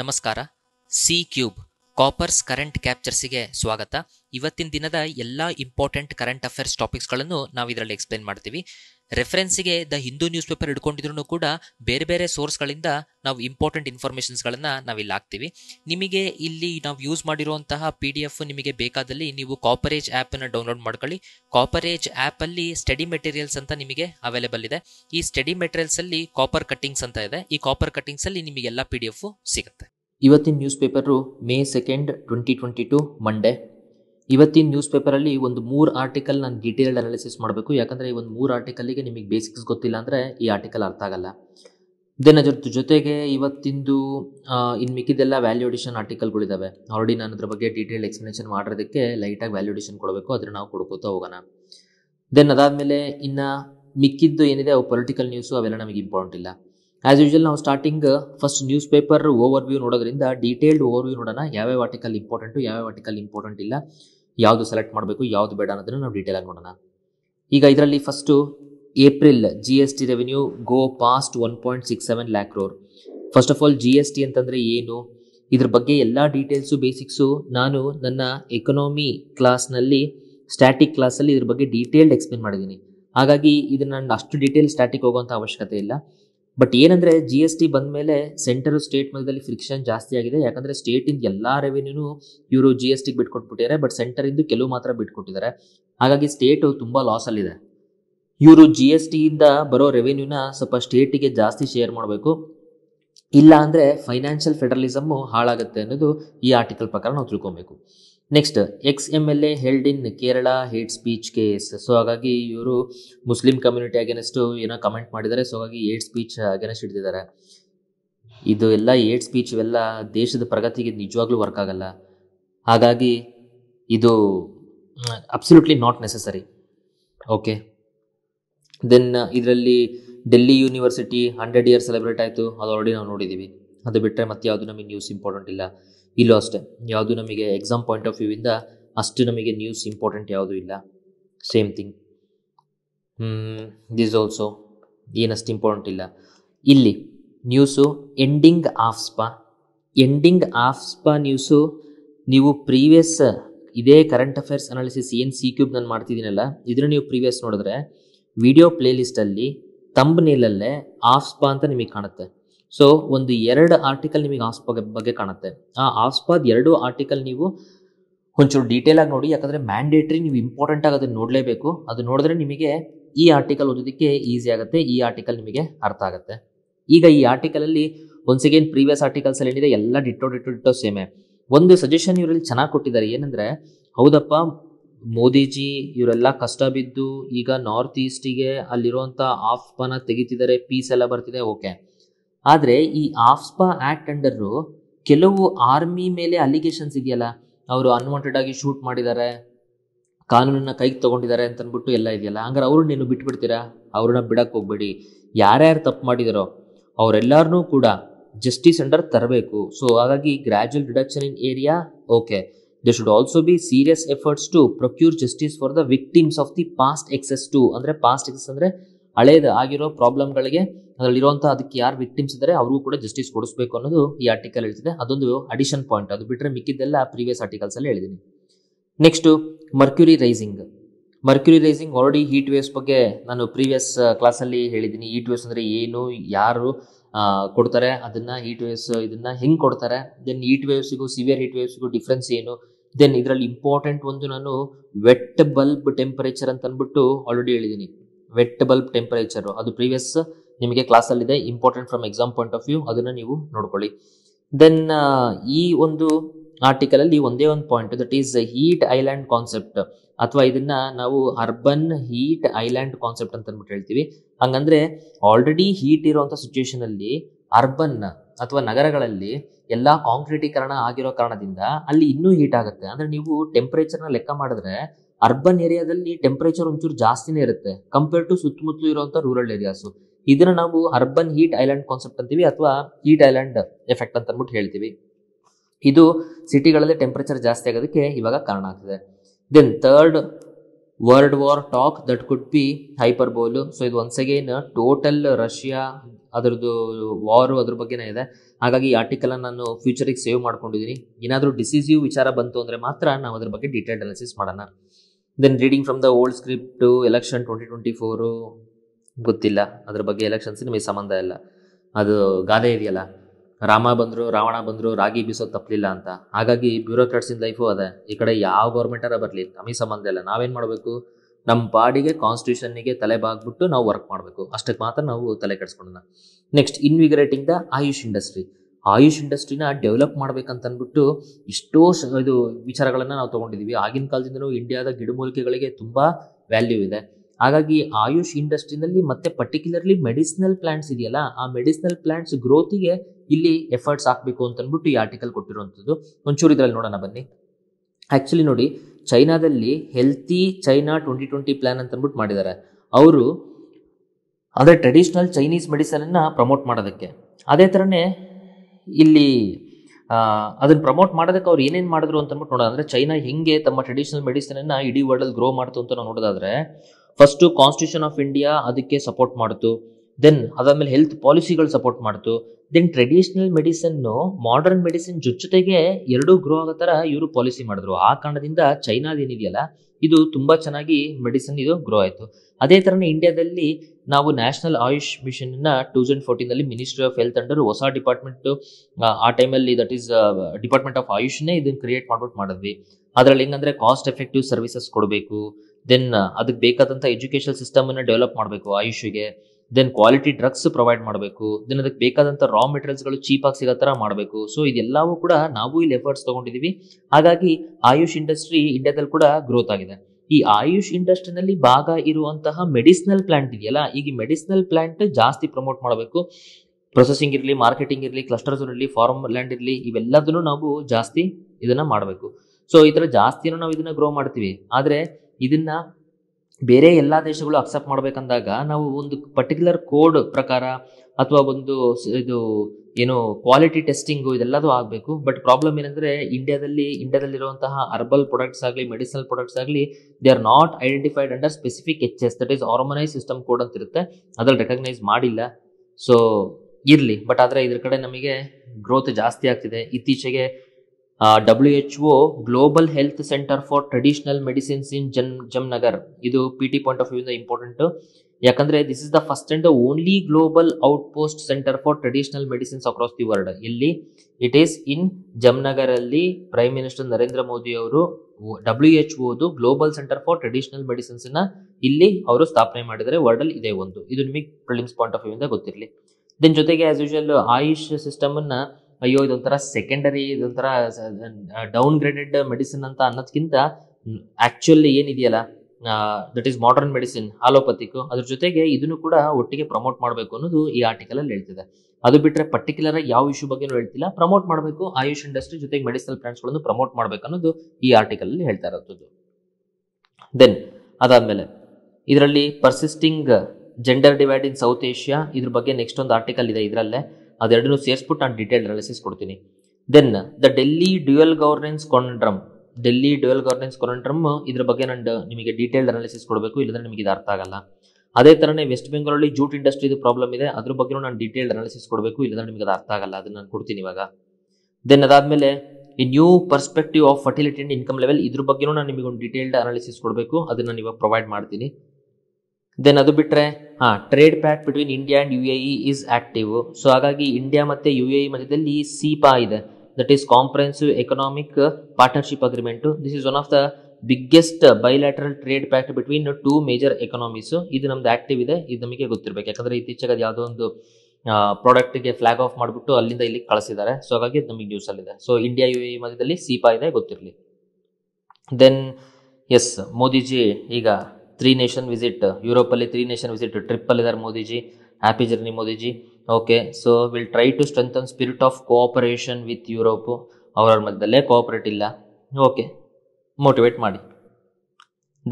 ನಮಸ್ಕಾರ C cube coppers current ಕ್ಯಾಪ್ಚರ್ಸ್ಗೆ ಸ್ವಾಗತ ಇವತ್ತಿನ ದಿನದ ಎಲ್ಲ ಇಂಪಾರ್ಟೆಂಟ್ ಕರೆಂಟ್ ಅಫೇರ್ಸ್ ಟಾಪಿಕ್ಸ್ಗಳನ್ನು ನಾವು ಇದರಲ್ಲಿ ಎಕ್ಸ್ಪ್ಲೈನ್ ಮಾಡ್ತೀವಿ ರೆಫರೆನ್ಸ್ಗೆ ದ ಹಿಂದೂ ನ್ಯೂಸ್ ಪೇಪರ್ ಹಿಡ್ಕೊಂಡಿದ್ರು ಕೂಡ ಬೇರೆ ಬೇರೆ ಸೋರ್ಸ್ಗಳಿಂದ ನಾವು ಇಂಪಾರ್ಟೆಂಟ್ ಇನ್ಫಾರ್ಮೇಷನ್ಸ್ಗಳನ್ನು ನಾವಿಲ್ಲಿ ಹಾಕ್ತೀವಿ ನಿಮಗೆ ಇಲ್ಲಿ ನಾವು ಯೂಸ್ ಮಾಡಿರುವಂತಹ ಪಿ ಡಿ ಎಫ್ ನಿಮಗೆ ಬೇಕಾದಲ್ಲಿ ನೀವು ಕಾಪರೇಜ್ ಆ್ಯಪನ್ನು ಡೌನ್ಲೋಡ್ ಮಾಡ್ಕೊಳ್ಳಿ ಕಾಪರೇಜ್ ಆ್ಯಪಲ್ಲಿ ಸ್ಟಡಿ ಮೆಟೀರಿಯಲ್ಸ್ ಅಂತ ನಿಮಗೆ ಅವೈಲೇಬಲ್ ಇದೆ ಈ ಸ್ಟಡಿ ಮೆಟೀರಿಯಲ್ಸಲ್ಲಿ ಕಾಪರ್ ಕಟ್ಟಿಂಗ್ಸ್ ಅಂತ ಇದೆ ಈ ಕಾಪರ್ ಕಟ್ಟಿಂಗ್ಸಲ್ಲಿ ನಿಮಗೆಲ್ಲ ಪಿ ಡಿ ಎಫ್ ಸಿಗುತ್ತೆ ಇವತ್ತಿನ newspaper May second twenty twenty two Monday ಇವತ್ತಿನ ನ್ಯೂಸ್ ಪೇಪರಲ್ಲಿ ಒಂದು ಮೂರು ಆರ್ಟಿಕಲ್ ನಾನು ಡೀಟೇಲ್ಡ್ ಅನಾಲಿಸಿಸ್ ಮಾಡಬೇಕು ಯಾಕಂದರೆ ಈ ಒಂದು ಮೂರು ಆರ್ಟಿಕಲ್ಲಿಗೆ ನಿಮಗೆ ಬೇಸಿಕ್ಸ್ ಗೊತ್ತಿಲ್ಲ ಅಂದರೆ ಈ ಆರ್ಟಿಕಲ್ ಅರ್ಥ ಆಗಲ್ಲ ದೆನ್ ಅದರ ಜೊತೆಗೆ ಇವತ್ತಿಂದು ಇನ್ನು ಮಿಕ್ಕಿದೆಲ್ಲ ವ್ಯಾಲ್ಯೂಡೇಷನ್ ಆರ್ಟಿಕಲ್ಗಳಿದ್ದಾವೆ ಆಲ್ರೆಡಿ ನಾನು ಅದ್ರ ಬಗ್ಗೆ ಡೀಟೇಲ್ ಎಕ್ಸ್ಪ್ಲನೇಷನ್ ಮಾಡೋದಕ್ಕೆ ಲೈಟಾಗಿ ವ್ಯಾಲ್ಯೂಡೇಷನ್ ಕೊಡಬೇಕು ಅದನ್ನು ನಾವು ಕೊಡ್ಕೋತಾ ಹೋಗೋಣ ದೆನ್ ಅದಾದಮೇಲೆ ಇನ್ನು ಮಿಕ್ಕಿದ್ದು ಏನಿದೆ ಅವು ಪೊಲಿಟಿಕಲ್ ನ್ಯೂಸು ಅವೆಲ್ಲ ನಮಗೆ ಇಂಪಾರ್ಟೆಂಟ್ ಇಲ್ಲ ಆ್ಯಸ್ ಯೂಶಲ್ ನಾವು starting first newspaper overview ನೋಡೋದ್ರಿಂದ ಡೀಟೇಲ್ಡ್ ಓವರ್ ವ್ಯೂ ನೋಡೋಣ ಯಾವ್ಯಾವ ಆರ್ಟಿಕಲ್ ಇಂಪಾರ್ಟೆಂಟು ಯಾವ್ಯಾವ ಆರ್ಟಿಕಲ್ ಇಂಪಾರ್ಟೆಂಟ್ ಇಲ್ಲ ಯಾವುದು ಸೆಲೆಕ್ಟ್ ಮಾಡಬೇಕು ಯಾವುದು ಬೇಡ ಅನ್ನೋದನ್ನು ನಾವು ಡೀಟೇಲಾಗಿ ನೋಡೋಣ ಈಗ ಇದರಲ್ಲಿ first April G S T revenue go past one point six seven lakh crore first of all G S T ಅಂತಂದರೆ ಏನು ಇದ್ರ ಬಗ್ಗೆ ಎಲ್ಲ ಡೀಟೇಲ್ಸು ಬೇಸಿಕ್ಸು ನಾನು ನನ್ನ ಎಕನಾಮಿ ಕ್ಲಾಸ್ನಲ್ಲಿ ಸ್ಟ್ಯಾಟಿಕ್ ಕ್ಲಾಸಲ್ಲಿ ಇದ್ರ ಬಗ್ಗೆ ಡೀಟೇಲ್ಡ್ ಎಕ್ಸ್ಪ್ಲೇನ್ ಮಾಡಿದ್ದೀನಿ ಹಾಗಾಗಿ ಇದನ್ನು ನಾನು ಅಷ್ಟು ಡೀಟೇಲ್ ಸ್ಟ್ಯಾಟಿಕ್ ಹೋಗುವಂಥ ಅವಶ್ಯಕತೆ ಇಲ್ಲ ಬಟ್ ಏನಂದರೆ ಜಿ ಎಸ್ ಟಿ ಬಂದ ಮೇಲೆ ಸೆಂಟರು ಸ್ಟೇಟ್ ಮಧ್ಯದಲ್ಲಿ ಫ್ರಿಕ್ಷನ್ ಜಾಸ್ತಿ ಆಗಿದೆ ಯಾಕಂದರೆ ಸ್ಟೇಟಿಂದ ಎಲ್ಲ ರೆವೆನ್ಯೂನು ಇವರು ಜಿ ಎಸ್ ಟಿಗೆ ಬಿಟ್ಕೊಟ್ಬಿಟ್ಟಿದ್ದಾರೆ ಬಟ್ ಸೆಂಟರಿಂದು ಕೆಲವು ಮಾತ್ರ ಬಿಟ್ಕೊಟ್ಟಿದ್ದಾರೆ ಹಾಗಾಗಿ ಸ್ಟೇಟು ತುಂಬ ಅಲ್ಲಿದೆ ಇವರು ಜಿ ಎಸ್ ಟಿಯಿಂದ ಬರೋ ರೆವೆನ್ಯೂನ ಸ್ವಲ್ಪ ಸ್ಟೇಟಿಗೆ ಜಾಸ್ತಿ ಶೇರ್ ಮಾಡಬೇಕು ಇಲ್ಲ ಅಂದರೆ ಫೈನಾನ್ಷಿಯಲ್ ಫೆಡರಲಿಸಮ್ಮು ಹಾಳಾಗುತ್ತೆ ಅನ್ನೋದು ಈ ಆರ್ಟಿಕಲ್ ಪ್ರಕಾರ ನಾವು ತಿಳ್ಕೊಬೇಕು next X M L A held in Kerala hate speech case so ಹಾಗಾಗಿ ಇವರು ಮುಸ್ಲಿಂ ಕಮ್ಯುನಿಟಿ ಅಗೇನೆಸ್ಟು ಏನೋ ಕಮೆಂಟ್ ಮಾಡಿದ್ದಾರೆ ಸೊ ಹಾಗಾಗಿ ಏಟ್ ಸ್ಪೀಚ್ ಅಗೇನೆಸ್ಟ್ ಹಿಡಿದಿದ್ದಾರೆ ಇದು ಎಲ್ಲ ಏಟ್ ಸ್ಪೀಚ್ ಇವೆಲ್ಲ ದೇಶದ ಪ್ರಗತಿಗೆ ನಿಜವಾಗ್ಲೂ ವರ್ಕ್ ಆಗಲ್ಲ ಹಾಗಾಗಿ ಇದು absolutely not necessary okay then ಇದರಲ್ಲಿ Delhi university hundred year celebrate ಆಯಿತು ಅದು ಆಲ್ರೆಡಿ ನಾವು ನೋಡಿದ್ದೀವಿ ಅದು ಬಿಟ್ಟರೆ ಮತ್ತೆ ಯಾವುದು ನಮಗೆ ನ್ಯೂಸ್ ಇಂಪಾರ್ಟೆಂಟ್ ಇಲ್ಲ ಇಲ್ಲೂ ಅಷ್ಟೇ ಯಾವುದು ನಮಗೆ ಎಕ್ಸಾಮ್ ಪಾಯಿಂಟ್ ಆಫ್ ಇಂದ ಅಷ್ಟು ನಮಗೆ ನ್ಯೂಸ್ ಇಂಪಾರ್ಟೆಂಟ್ ಯಾವುದೂ ಇಲ್ಲ ಸೇಮ್ ಥಿಂಗ್ ದಿಸ್ ಆಲ್ಸೋ ಏನಷ್ಟು ಇಂಪಾರ್ಟೆಂಟ್ ಇಲ್ಲ ಇಲ್ಲಿ news ending AFSPA ending AFSPA news ನೀವು ಪ್ರೀವಿಯಸ್ ಇದೇ ಕರೆಂಟ್ ಅಫೇರ್ಸ್ ಅನಾಲಿಸಿಸ್ ಏನು ಸಿ ಕ್ಯೂಬ್ ನಾನು ಮಾಡ್ತಿದ್ದೀನಲ್ಲ ಇದನ್ನು ನೀವು ಪ್ರೀವಿಯಸ್ ನೋಡಿದ್ರೆ ವಿಡಿಯೋ ಪ್ಲೇಲಿಸ್ಟಲ್ಲಿ ತಂಬ್ ನೀಲಲ್ಲೇ ಆಫ್ ಸ್ಪಾ ಅಂತ ನಿಮಗೆ ಕಾಣುತ್ತೆ ಸೊ ಒಂದು ಎರಡು ಆರ್ಟಿಕಲ್ ನಿಮಗೆ ಆಸ್ಪಾದ ಬಗ್ಗೆ ಕಾಣುತ್ತೆ ಆ ಆಸ್ಪಾದ್ ಎರಡು ಆರ್ಟಿಕಲ್ ನೀವು ಒಂಚೂರು ಡೀಟೇಲ್ ಆಗಿ ನೋಡಿ ಯಾಕಂದ್ರೆ ಮ್ಯಾಂಡೇಟ್ರಿ ನೀವು ಇಂಪಾರ್ಟೆಂಟ್ ಆಗಿ ಅದನ್ನ ನೋಡಲೇಬೇಕು ಅದು ನೋಡಿದ್ರೆ ನಿಮಗೆ ಈ ಆರ್ಟಿಕಲ್ ಓದೋದಕ್ಕೆ ಈಸಿ ಆಗುತ್ತೆ ಈ ಆರ್ಟಿಕಲ್ ನಿಮಗೆ ಅರ್ಥ ಆಗುತ್ತೆ ಈಗ ಈ ಆರ್ಟಿಕಲಲ್ಲಿ ಒನ್ಸ್ ಅಗೇನ್ ಪ್ರೀವಿಯಸ್ ಆರ್ಟಿಕಲ್ಸ್ ಅಲ್ಲಿ ಏನಿದೆ ಎಲ್ಲ ಡಿಟ್ಟೋ ಡಿಟ್ಟೋ ಡಿಟೋ ಸೇಮೆ ಒಂದು ಸಜೆಷನ್ ಇವರಲ್ಲಿ ಚೆನ್ನಾಗಿ ಕೊಟ್ಟಿದ್ದಾರೆ ಏನಂದ್ರೆ ಹೌದಪ್ಪ ಮೋದಿಜಿ ಇವರೆಲ್ಲ ಕಷ್ಟ ಬಿದ್ದು ಈಗ ನಾರ್ತ್ ಈಸ್ಟಿಗೆ ಅಲ್ಲಿರುವಂಥ ಆಫ್ಪನ ತೆಗಿತಿದ್ದಾರೆ ಪೀಸ್ ಎಲ್ಲ ಬರ್ತಿದೆ ಓಕೆ ಆದರೆ ಈ ಆಫ್ಸ್ಪಾ ಆ್ಯಕ್ಟ್ ಅಂಡರು ಕೆಲವು ಆರ್ಮಿ ಮೇಲೆ ಅಲಿಗೇಷನ್ಸ್ ಇದೆಯಲ್ಲ ಅವರು ಅನ್ವಾಂಟೆಡ್ ಆಗಿ ಶೂಟ್ ಮಾಡಿದ್ದಾರೆ ಕಾನೂನನ್ನ ಕೈಗೆ ತೊಗೊಂಡಿದ್ದಾರೆ ಅಂತ ಅಂದ್ಬಿಟ್ಟು ಎಲ್ಲ ಇದೆಯಲ್ಲ ಹಂಗಾರೆ ಅವರು ನೀನು ಬಿಟ್ಬಿಡ್ತೀರಾ ಅವ್ರನ್ನ ಬಿಡಕ್ಕೆ ಹೋಗ್ಬೇಡಿ ಯಾರ್ಯಾರು ತಪ್ಪು ಮಾಡಿದಾರೋ ಅವರೆಲ್ಲರನ್ನೂ ಕೂಡ ಜಸ್ಟಿಸ್ ಅಂಡರ್ ತರಬೇಕು ಸೊ ಹಾಗಾಗಿ gradual reduction in area okay they should also be serious efforts to procure justice for the victims of the past excess to ಅಂದರೆ ಪಾಸ್ಟ್ ಎಕ್ಸೆಸ್ ಅಂದರೆ ಹಳೇದು ಆಗಿರೋ ಪ್ರಾಬ್ಲಮ್ಗಳಿಗೆ ಅದರಲ್ಲಿರುವಂಥ ಅದಕ್ಕೆ ಯಾರು ವಿಕ್ಟಿಮ್ಸ್ ಇದ್ದಾರೆ ಅವ್ರಿಗೂ ಕೂಡ ಜಸ್ಟಿಸ್ ಕೊಡಿಸ್ಬೇಕು ಅನ್ನೋದು ಈ ಆರ್ಟಿಕಲ್ ಹೇಳ್ತಿದೆ ಅದೊಂದು ಅಡಿಷನ್ ಪಾಯಿಂಟ್ ಅದು ಬಿಟ್ಟರೆ ಮಿಕ್ಕಿದ್ದೆಲ್ಲ ಪ್ರೀವಿಯಸ್ ಆರ್ಟಿಕಲ್ಸಲ್ಲಿ ಹೇಳಿದ್ದೀನಿ next mercury rising mercury rising already heat waves ಬಗ್ಗೆ ನಾನು ಪ್ರೀವಿಯಸ್ ಕ್ಲಾಸಲ್ಲಿ ಹೇಳಿದ್ದೀನಿ ಹೀಟ್ ವೇವ್ಸ್ ಅಂದರೆ ಏನು ಯಾರು ಕೊಡ್ತಾರೆ ಅದನ್ನು ಹೀಟ್ ವೇವ್ಸ್ ಇದನ್ನು ಹೆಂಗೆ ಕೊಡ್ತಾರೆ ದೆನ್ ಹೀಟ್ ವೇವ್ಸಿಗೂ ಸಿವಿಯರ್ ಹೀಟ್ ವೇವ್ಸಿಗೂ ಡಿಫ್ರೆನ್ಸ್ ಏನು ದೆನ್ ಇದರಲ್ಲಿ ಇಂಪಾರ್ಟೆಂಟ್ ಒಂದು ನಾನು ವೆಟ್ ಬಲ್ಬ್ ಟೆಂಪರೇಚರ್ ಅಂತ ಅಂದ್ಬಿಟ್ಟು ಆಲ್ರೆಡಿ ಹೇಳಿದ್ದೀನಿ ವೆಟ್ ಬಲ್ಬ್ ಟೆಂಪರೇಚರ್ ಅದು ಪ್ರೀವಿಯಸ್ ನಿಮಗೆ ಕ್ಲಾಸಲ್ಲಿದೆ important from exam point of view ಅದನ್ನು ನೀವು ನೋಡ್ಕೊಳ್ಳಿ ದೆನ್ ಈ ಒಂದು ಆರ್ಟಿಕಲಲ್ಲಿ ಒಂದೇ ಒಂದು point that is heat island concept ಅಥವಾ ಇದನ್ನ ನಾವು ಅರ್ಬನ್ ಹೀಟ್ ಐಲ್ಯಾಂಡ್ ಕಾನ್ಸೆಪ್ಟ್ ಅಂತ ಅಂದ್ಬಿಟ್ಟು ಹೇಳ್ತೀವಿ ಹಂಗಂದ್ರೆ ಆಲ್ರೆಡಿ ಹೀಟ್ ಇರುವಂಥ ಸಿಚುಯೇಷನ್ ಅಲ್ಲಿ ಅರ್ಬನ್ ಅಥವಾ ನಗರಗಳಲ್ಲಿ ಎಲ್ಲ ಕಾಂಕ್ರೀಟೀಕರಣ ಆಗಿರೋ ಕಾರಣದಿಂದ ಅಲ್ಲಿ ಇನ್ನೂ ಹೀಟ್ ಆಗುತ್ತೆ ಅಂದ್ರೆ ನೀವು ಟೆಂಪರೇಚರ್ನ ಲೆಕ್ಕ ಮಾಡಿದ್ರೆ ಅರ್ಬನ್ ಏರಿಯಾದಲ್ಲಿ ಟೆಂಪರೇಚರ್ ಒಂಚೂರು ಜಾಸ್ತಿನೇ ಇರುತ್ತೆ ಕಂಪೇರ್ ಟು ಸುತ್ತಮುತ್ತಲು ಇರುವಂತ ರೂರಲ್ ಏರಿಯಾಸು ಇದನ್ನ ನಾವು ಅರ್ಬನ್ ಹೀಟ್ ಐಲ್ಯಾಂಡ್ ಕಾನ್ಸೆಪ್ಟ್ ಅಂತೀವಿ ಅಥವಾ ಹೀಟ್ ಐಲ್ಯಾಂಡ್ ಎಫೆಕ್ಟ್ ಅಂತ ಅಂದ್ಬಿಟ್ಟು ಹೇಳ್ತೀವಿ ಇದು ಸಿಟಿಗಳಲ್ಲಿ ಟೆಂಪರೇಚರ್ ಜಾಸ್ತಿ ಆಗೋದಕ್ಕೆ ಇವಾಗ ಕಾರಣ ಆಗ್ತದೆ then third world war talk that could be bowl so ಇದು ಒನ್ಸ್ ಅಗೇನ್ ಟೋಟಲ್ ರಷ್ಯಾ ಅದರದ್ದು ವಾರು ಅದ್ರ ಬಗ್ಗೆನೇ ಇದೆ ಹಾಗಾಗಿ ಈ ಆರ್ಟಿಕಲನ್ನು ನಾನು ಫ್ಯೂಚರಿಗೆ ಸೇವ್ ಮಾಡ್ಕೊಂಡಿದ್ದೀನಿ ಏನಾದರೂ ಡಿಸೀಸಿವ್ ವಿಚಾರ ಬಂತು ಅಂದರೆ ಮಾತ್ರ ನಾವು ಅದ್ರ ಬಗ್ಗೆ ಡೀಟೇಲ್ ಅನಾಲಿಸಿಸ್ ಮಾಡೋಣ then reading from the old script election twenty twenty four ಗೊತ್ತಿಲ್ಲ ಅದ್ರ ಬಗ್ಗೆ ಎಲೆಕ್ಷನ್ಸ್ ನಿಮಗೆ ಸಂಬಂಧ ಇಲ್ಲ ಅದು ಗಾದೆ ಇದೆಯಲ್ಲ ರಾಮ ಬಂದರು ರಾವಣ ಬಂದರು ರಾಗಿ ಬೀಸೋದು ತಪ್ಪಲಿಲ್ಲ ಅಂತ ಹಾಗಾಗಿ ಬ್ಯೂರೋಕ್ರಾಟ್ಸಿನ ಲೈಫು ಅದೇ ಈ ಕಡೆ ಯಾವ ಗೌರ್ಮೆಂಟಾರ ಬರಲಿ ನಮಗೆ ಸಂಬಂಧ ಇಲ್ಲ ನಾವೇನು ಮಾಡಬೇಕು ನಮ್ಮ ಪಾಡಿಗೆ ಕಾನ್ಸ್ಟಿಟ್ಯೂಷನ್ಗೆ ತಲೆ ಬಾಗ್ಬಿಟ್ಟು ನಾವು ವರ್ಕ್ ಮಾಡಬೇಕು ಅಷ್ಟಕ್ಕೆ ಮಾತ್ರ ನಾವು ತಲೆ ಕೆಡಿಸ್ಕೊಂಡ next invigorating the Ayush industry Ayush ಇಂಡಸ್ಟ್ರಿನ ಡೆವಲಪ್ ಮಾಡ್ಬೇಕಂತ ಅನ್ಬಿಟ್ಟು ಎಷ್ಟೋ ಇದು ವಿಚಾರಗಳನ್ನು ನಾವು ತೊಗೊಂಡಿದ್ದೀವಿ ಆಗಿನ ಕಾಲದಿಂದಲೂ ಇಂಡಿಯಾದ ಗಿಡಮೂಲಿಕೆಗಳಿಗೆ ತುಂಬ ವ್ಯಾಲ್ಯೂ ಇದೆ ಹಾಗಾಗಿ ಆಯುಷ್ ಇಂಡಸ್ಟ್ರಿನಲ್ಲಿ ಮತ್ತೆ ಪರ್ಟಿಕ್ಯುಲರ್ಲಿ ಮೆಡಿಸಿನಲ್ ಪ್ಲಾಂಟ್ಸ್ ಇದೆಯಲ್ಲ ಆ ಮೆಡಿಸಿನಲ್ ಪ್ಲಾಂಟ್ಸ್ ಗ್ರೋತಿಗೆ ಇಲ್ಲಿ ಎಫರ್ಟ್ಸ್ ಹಾಕಬೇಕು ಅಂತ ಈ ಆರ್ಟಿಕಲ್ ಕೊಟ್ಟಿರುವಂಥದ್ದು ಒಂಚೂರು ಇದರಲ್ಲಿ ನೋಡೋಣ ಬನ್ನಿ ಆ್ಯಕ್ಚುಲಿ ನೋಡಿ ಚೈನಾದಲ್ಲಿ healthy China twenty twenty plan ಅಂತ ಅಂದ್ಬಿಟ್ಟು ಮಾಡಿದ್ದಾರೆ ಅವರು ಅದೇ ಟ್ರೆಡಿಷ್ನಲ್ ಚೈನೀಸ್ ಮೆಡಿಸನನ್ನು ಪ್ರಮೋಟ್ ಮಾಡೋದಕ್ಕೆ ಅದೇ ಥರನೇ ಇಲ್ಲಿ ಅದನ್ನು ಪ್ರಮೋಟ್ ಮಾಡೋದಕ್ಕೆ ಅವ್ರು ಏನೇನು ಮಾಡಿದ್ರು ಅಂತ ಅಂದ್ಬಿಟ್ಟು ಚೈನಾ ಹೇಗೆ ತಮ್ಮ ಟ್ರೆಡಿಷನಲ್ ಮೆಡಿಸಿನನ್ನು ಇಡೀ ವರ್ಲ್ಡಲ್ಲಿ ಗ್ರೋ ಮಾಡ್ತು ಅಂತ ನಾವು ನೋಡೋದಾದ್ರೆ ಫಸ್ಟು ಕಾನ್ಸ್ಟಿಟ್ಯೂಷನ್ ಆಫ್ ಇಂಡಿಯಾ ಅದಕ್ಕೆ ಸಪೋರ್ಟ್ ಮಾಡ್ತು ದೆನ್ ಮೇಲೆ ಹೆಲ್ತ್ ಪಾಲಿಸಿಗಳು ಸಪೋರ್ಟ್ ಮಾಡ್ತು ದೆನ್ ಟ್ರೆಡಿಷನಲ್ ಮೆಡಿಸನ್ನು ಮಾಡರ್ನ್ ಮೆಡಿಸಿನ್ ಜೊತೆಗೆ ಎರಡೂ ಗ್ರೋ ಆಗೋ ಥರ ಇವರು ಪಾಲಿಸಿ ಮಾಡಿದ್ರು ಆ ಕಾರಣದಿಂದ ಏನಿದೆಯಲ್ಲ ಇದು ತುಂಬ ಚೆನ್ನಾಗಿ ಮೆಡಿಸಿನ್ ಇದು ಗ್ರೋ ಆಯಿತು ಅದೇ ಥರನೇ ಇಂಡಿಯಾದಲ್ಲಿ ನಾವು ನ್ಯಾಷನಲ್ ಆಯುಷ್ ಮಿಷನ್ನ ಟೂ ತೌಸಂಡ್ ಫೋರ್ಟೀನಲ್ಲಿ ಮಿನಿಸ್ಟ್ರಿ ಆಫ್ ಹೆಲ್ತ್ ಅಂಡರ್ ಹೊಸ ಡಿಪಾರ್ಟ್ಮೆಂಟ್ ಆ ಟೈಮಲ್ಲಿ ದಟ್ ಈಸ್ ಡಿಪಾರ್ಟ್ಮೆಂಟ್ ಆಫ್ ಆಯುಷ್ನೇ ಇದನ್ನು ಕ್ರಿಯೇಟ್ ಮಾಡ್ಬಿಟ್ಟು ಮಾಡಿದ್ವಿ ಅದರಲ್ಲಿ ಹೆಂಗಂದ್ರೆ ಕಾಸ್ಟ್ ಎಫೆಕ್ಟಿವ್ ಸರ್ವಿಸಸ್ ಕೊಡಬೇಕು ದೆನ್ ಅದಕ್ಕೆ ಬೇಕಾದಂಥ ಎಜುಕೇಷನ್ ಸಿಸ್ಟಮನ್ನು ಡೆವಲಪ್ ಮಾಡಬೇಕು ಆಯುಷ್ಗೆ ದೆನ್ ಕ್ವಾಲಿಟಿ ಡ್ರಗ್ಸ್ ಪ್ರೊವೈಡ್ ಮಾಡಬೇಕು ದೆನ್ ಅದಕ್ಕೆ ಬೇಕಾದಂಥ ರಾ ಮೆಟೀರಿಯಲ್ಸ್ಗಳು ಚೀಪಾಗಿ ಸಿಗೋ ಥರ ಮಾಡಬೇಕು ಸೊ ಇದೆಲ್ಲವೂ ಕೂಡ ನಾವು ಇಲ್ಲಿ ಎಫರ್ಟ್ಸ್ ತೊಗೊಂಡಿದ್ದೀವಿ ಹಾಗಾಗಿ ಆಯುಷ್ ಇಂಡಸ್ಟ್ರಿ ಇಂಡಿಯಾದಲ್ಲಿ ಕೂಡ ಗ್ರೋತ್ ಆಗಿದೆ ಈ ಆಯುಷ್ ಇಂಡಸ್ಟ್ರಿನಲ್ಲಿ ಭಾಗ ಇರುವಂತಹ ಮೆಡಿಸಿನಲ್ ಪ್ಲಾಂಟ್ ಇದೆಯಲ್ಲ ಈಗ ಮೆಡಿಸಿನಲ್ ಪ್ಲಾಂಟ್ ಜಾಸ್ತಿ ಪ್ರಮೋಟ್ ಮಾಡಬೇಕು ಪ್ರೊಸೆಸಿಂಗ್ ಇರಲಿ ಮಾರ್ಕೆಟಿಂಗ್ ಇರಲಿ ಕ್ಲಸ್ಟರ್ಸ್ ಇರಲಿ ಫಾರ್ಮ್ ಲ್ಯಾಂಡ್ ಇರಲಿ ಇವೆಲ್ಲದನ್ನು ನಾವು ಜಾಸ್ತಿ ಇದನ್ನು ಮಾಡಬೇಕು ಸೊ ಈ ಥರ ಜಾಸ್ತಿನೂ ನಾವು ಇದನ್ನ ಗ್ರೋ ಮಾಡ್ತೀವಿ ಆದರೆ ಇದನ್ನ ಬೇರೆ ಎಲ್ಲ ದೇಶಗಳು ಅಕ್ಸೆಪ್ಟ್ ಮಾಡ್ಬೇಕಂದಾಗ ನಾವು ಒಂದು ಪರ್ಟಿಕ್ಯುಲರ್ ಕೋಡ್ ಪ್ರಕಾರ ಅಥವಾ ಒಂದು ಇದು ಏನು ಕ್ವಾಲಿಟಿ ಟೆಸ್ಟಿಂಗು ಇದೆಲ್ಲದೂ ಆಗಬೇಕು ಬಟ್ ಪ್ರಾಬ್ಲಮ್ ಏನಂದರೆ ಇಂಡಿಯಾದಲ್ಲಿ ಇಂಡಿಯಾದಲ್ಲಿರುವಂತಹ ಅರ್ಬಲ್ ಪ್ರಾಡಕ್ಟ್ಸ್ ಆಗಲಿ ಮೆಡಿಸಿನಲ್ ಪ್ರಾಡಕ್ಟ್ಸ್ ಆಗಲಿ they are not identified under specific H S that is harmonise system code ಅಂತ ಇರುತ್ತೆ ಅದ್ರಲ್ಲಿ ರೆಕಗ್ನೈಸ್ ಮಾಡಿಲ್ಲ ಸೊ ಇರಲಿ ಬಟ್ ಆದರೆ ಇದ್ರ ಕಡೆ ನಮಗೆ ಗ್ರೋತ್ ಜಾಸ್ತಿ ಆಗ್ತಿದೆ ಇತ್ತೀಚೆಗೆ W H O global health centre for traditional medicines in ಜನ್ ಜಮ್ನಗರ್ ಇದು ಪಿ ಟಿ ಪಾಯಿಂಟ್ ಆಫ್ ಇಂದ ಇಂಪಾರ್ಟೆಂಟ್ ಯಾಕಂದ್ರೆ this is the first and only global outpost centre for traditional medicines across the world ಇಲ್ಲಿ it is in Jamnagar ಅಲ್ಲಿ prime minister Narendra Modi ಅವರು W H ಒದು global centre for traditional medicines ನ ಇಲ್ಲಿ ಅವರು ಸ್ಥಾಪನೆ ಮಾಡಿದರೆ ವರ್ಲ್ಡ್ ಅಲ್ಲಿ ಇದೆ ಒಂದು ಇದು ನಿಮಗೆ ಪ್ರಿಲಿಮ್ಸ್ ಪಾಯಿಂಟ್ ಆಫ್ ವ್ಯೂ ಇಂದ ಗೊತ್ತಿರಲಿ ದೆನ್ ಜೊತೆಗೆ ಆಸ್ ಯೂಶಲ್ ಆಯುಷ್ ಸಿಸ್ಟಮ್ ಅನ್ನ ಅಯ್ಯೋ ಇದೊಂಥರ ಸೆಕೆಂಡರಿ ಇದೊಂಥರ ಡೌನ್ ಗ್ರೇಡೆಡ್ ಮೆಡಿಸಿನ್ ಅಂತ ಅನ್ನೋದಕ್ಕಿಂತ ಆಕ್ಚುಲಿ ಏನಿದೆಯಲ್ಲ that is modern medicine allopathic ಅದ್ರ ಜೊತೆಗೆ ಇದನ್ನು ಕೂಡ ಒಟ್ಟಿಗೆ ಪ್ರಮೋಟ್ ಮಾಡಬೇಕು ಅನ್ನೋದು ಈ ಆರ್ಟಿಕಲ್ ಅಲ್ಲಿ ಹೇಳ್ತಿದೆ ಅದು ಬಿಟ್ಟರೆ ಪರ್ಟಿಕ್ಯುಲರ್ ಆಗಿ ಯಾವ ಇಶ್ಯೂ ಬಗ್ಗೆ ಹೇಳ್ತಿಲ್ಲ ಪ್ರಮೋಟ್ ಮಾಡಬೇಕು ಆಯುಷ್ ಇಂಡಸ್ಟ್ರಿ ಜೊತೆಗೆ ಮೆಡಿಸಿನಲ್ ಗಳನ್ನು ಪ್ರಮೋಟ್ ಮಾಡಬೇಕು ಅನ್ನೋದು ಈ ಆರ್ಟಿಕಲ್ ಅಲ್ಲಿ ಹೇಳ್ತಾ ಇರೋದು ದೆನ್ ಅದಾದ್ಮೇಲೆ ಇದರಲ್ಲಿ persisting gender divide in south Asia ಇದ್ರ ಬಗ್ಗೆ ನೆಕ್ಸ್ಟ್ ಒಂದು ಆರ್ಟಿಕಲ್ ಇದೆ ಇದರಲ್ಲೇ ಅದೆರಡನ್ನೂ ಸೇರಿಸ್ಬಿಟ್ಟು ನಾನು ಡೀಟೇಲ್ ಅನಾಲಿಸಿಸ್ ಕೊಡ್ತೀನಿ then the Delhi dual governance conundrum Delhi dual governance conundrum ಇದ್ರ ಬಗ್ಗೆ ನಾನು ನಿಮಗೆ ಡೀಟೇಲ್ಡ್ ಅನಾಲಿಸಿಸ್ ಕೊಡಬೇಕು ಇಲ್ಲದ್ರೆ ನಿಮಗೆ ಇದು ಅರ್ಥ ಆಗಲ್ಲ ಅದೇ ಥರನೇ ವೆಸ್ಟ್ ಬೆಂಗಾಲಲ್ಲಿ ಜೂಟ್ ಇಂಡಸ್ಟ್ರಿದು ಪ್ರಾಬ್ಲಮ್ ಇದೆ ಅದ್ರ ಬಗ್ಗೆ ನಾನು ಡೀಟೇಲ್ಡ್ ಅನಾಲಿಸಿಸ್ ಕೊಡಬೇಕು ಇಲ್ಲದ್ರೆ ನಿಮಗೆ ಅದು ಅರ್ಥ ಆಗಲ್ಲ ಅದನ್ನ ನಾನು ಕೊಡ್ತೀನಿ ಇವಾಗ ದೆನ್ ಅದಾದಮೇಲೆ ಈ new perspective of fertility and income level ಇದ್ರ ಬಗ್ಗೆ ನಾನು ನಿಮಗೆ ಒಂದು ಡೀಟೇಲ್ಡ್ ಅನಾಲಿಸಿಸ್ ಕೊಡಬೇಕು ಅದನ್ನ ನಾನು ಇವಾಗ ಪ್ರೊವೈಡ್ ಮಾಡ್ತೀನಿ ದೆನ್ ಅದು ಬಿಟ್ಟರೆ ಹಾಂ trade pact between India and U A E is active so ಹಾಗಾಗಿ ಇಂಡಿಯಾ ಮತ್ತು ಯು ಎ ಇ ಮಧ್ಯದಲ್ಲಿ ಸಿಪಾ ಇದೆ that is comprehensive economic partnership agreement this is one of the biggest bilateral trade pact between two major economies ಇದು ನಮ್ದು active ಇದೆ ಇದು ನಮಗೆ ಗೊತ್ತಿರಬೇಕು ಯಾಕಂದರೆ ಇತ್ತೀಚೆಗೆ ಅದು ಯಾವುದೋ ಒಂದು ಪ್ರಾಡಕ್ಟ್ಗೆ ಫ್ಲಾಗ್ ಆಫ್ ಮಾಡಿಬಿಟ್ಟು ಅಲ್ಲಿಂದ ಇಲ್ಲಿಗೆ ಕಳಿಸಿದ್ದಾರೆ ಸೊ ಹಾಗಾಗಿ ನಮಗೆ ನ್ಯೂಸಲ್ಲಿದೆ ಸೊ ಇಂಡಿಯಾ ಯು ಎ ಮಧ್ಯದಲ್ಲಿ ಸಿಪಾ ಇದೆ ಗೊತ್ತಿರಲಿ ದೆನ್ ಎಸ್ ಮೋದಿಜಿ ಈಗ ತ್ರೀ ನೇಷನ್ ವಿಸಿಟ್ ಯುರೋಪಲ್ಲಿ ತ್ರೀ ನೇಷನ್ ವಿಸಿಟ್ ಟ್ರಿಪ್ಪಲ್ಲಿದ್ದಾರೆ Modiji happy journey Modiji okay so will try to strengthen spirit of cooperation with Europe ಅವರವ್ರ ಮಧ್ಯದಲ್ಲೇ ಕೋಆಪರೇಟ್ ಇಲ್ಲ ಓಕೆ ಮೋಟಿವೇಟ್ ಮಾಡಿ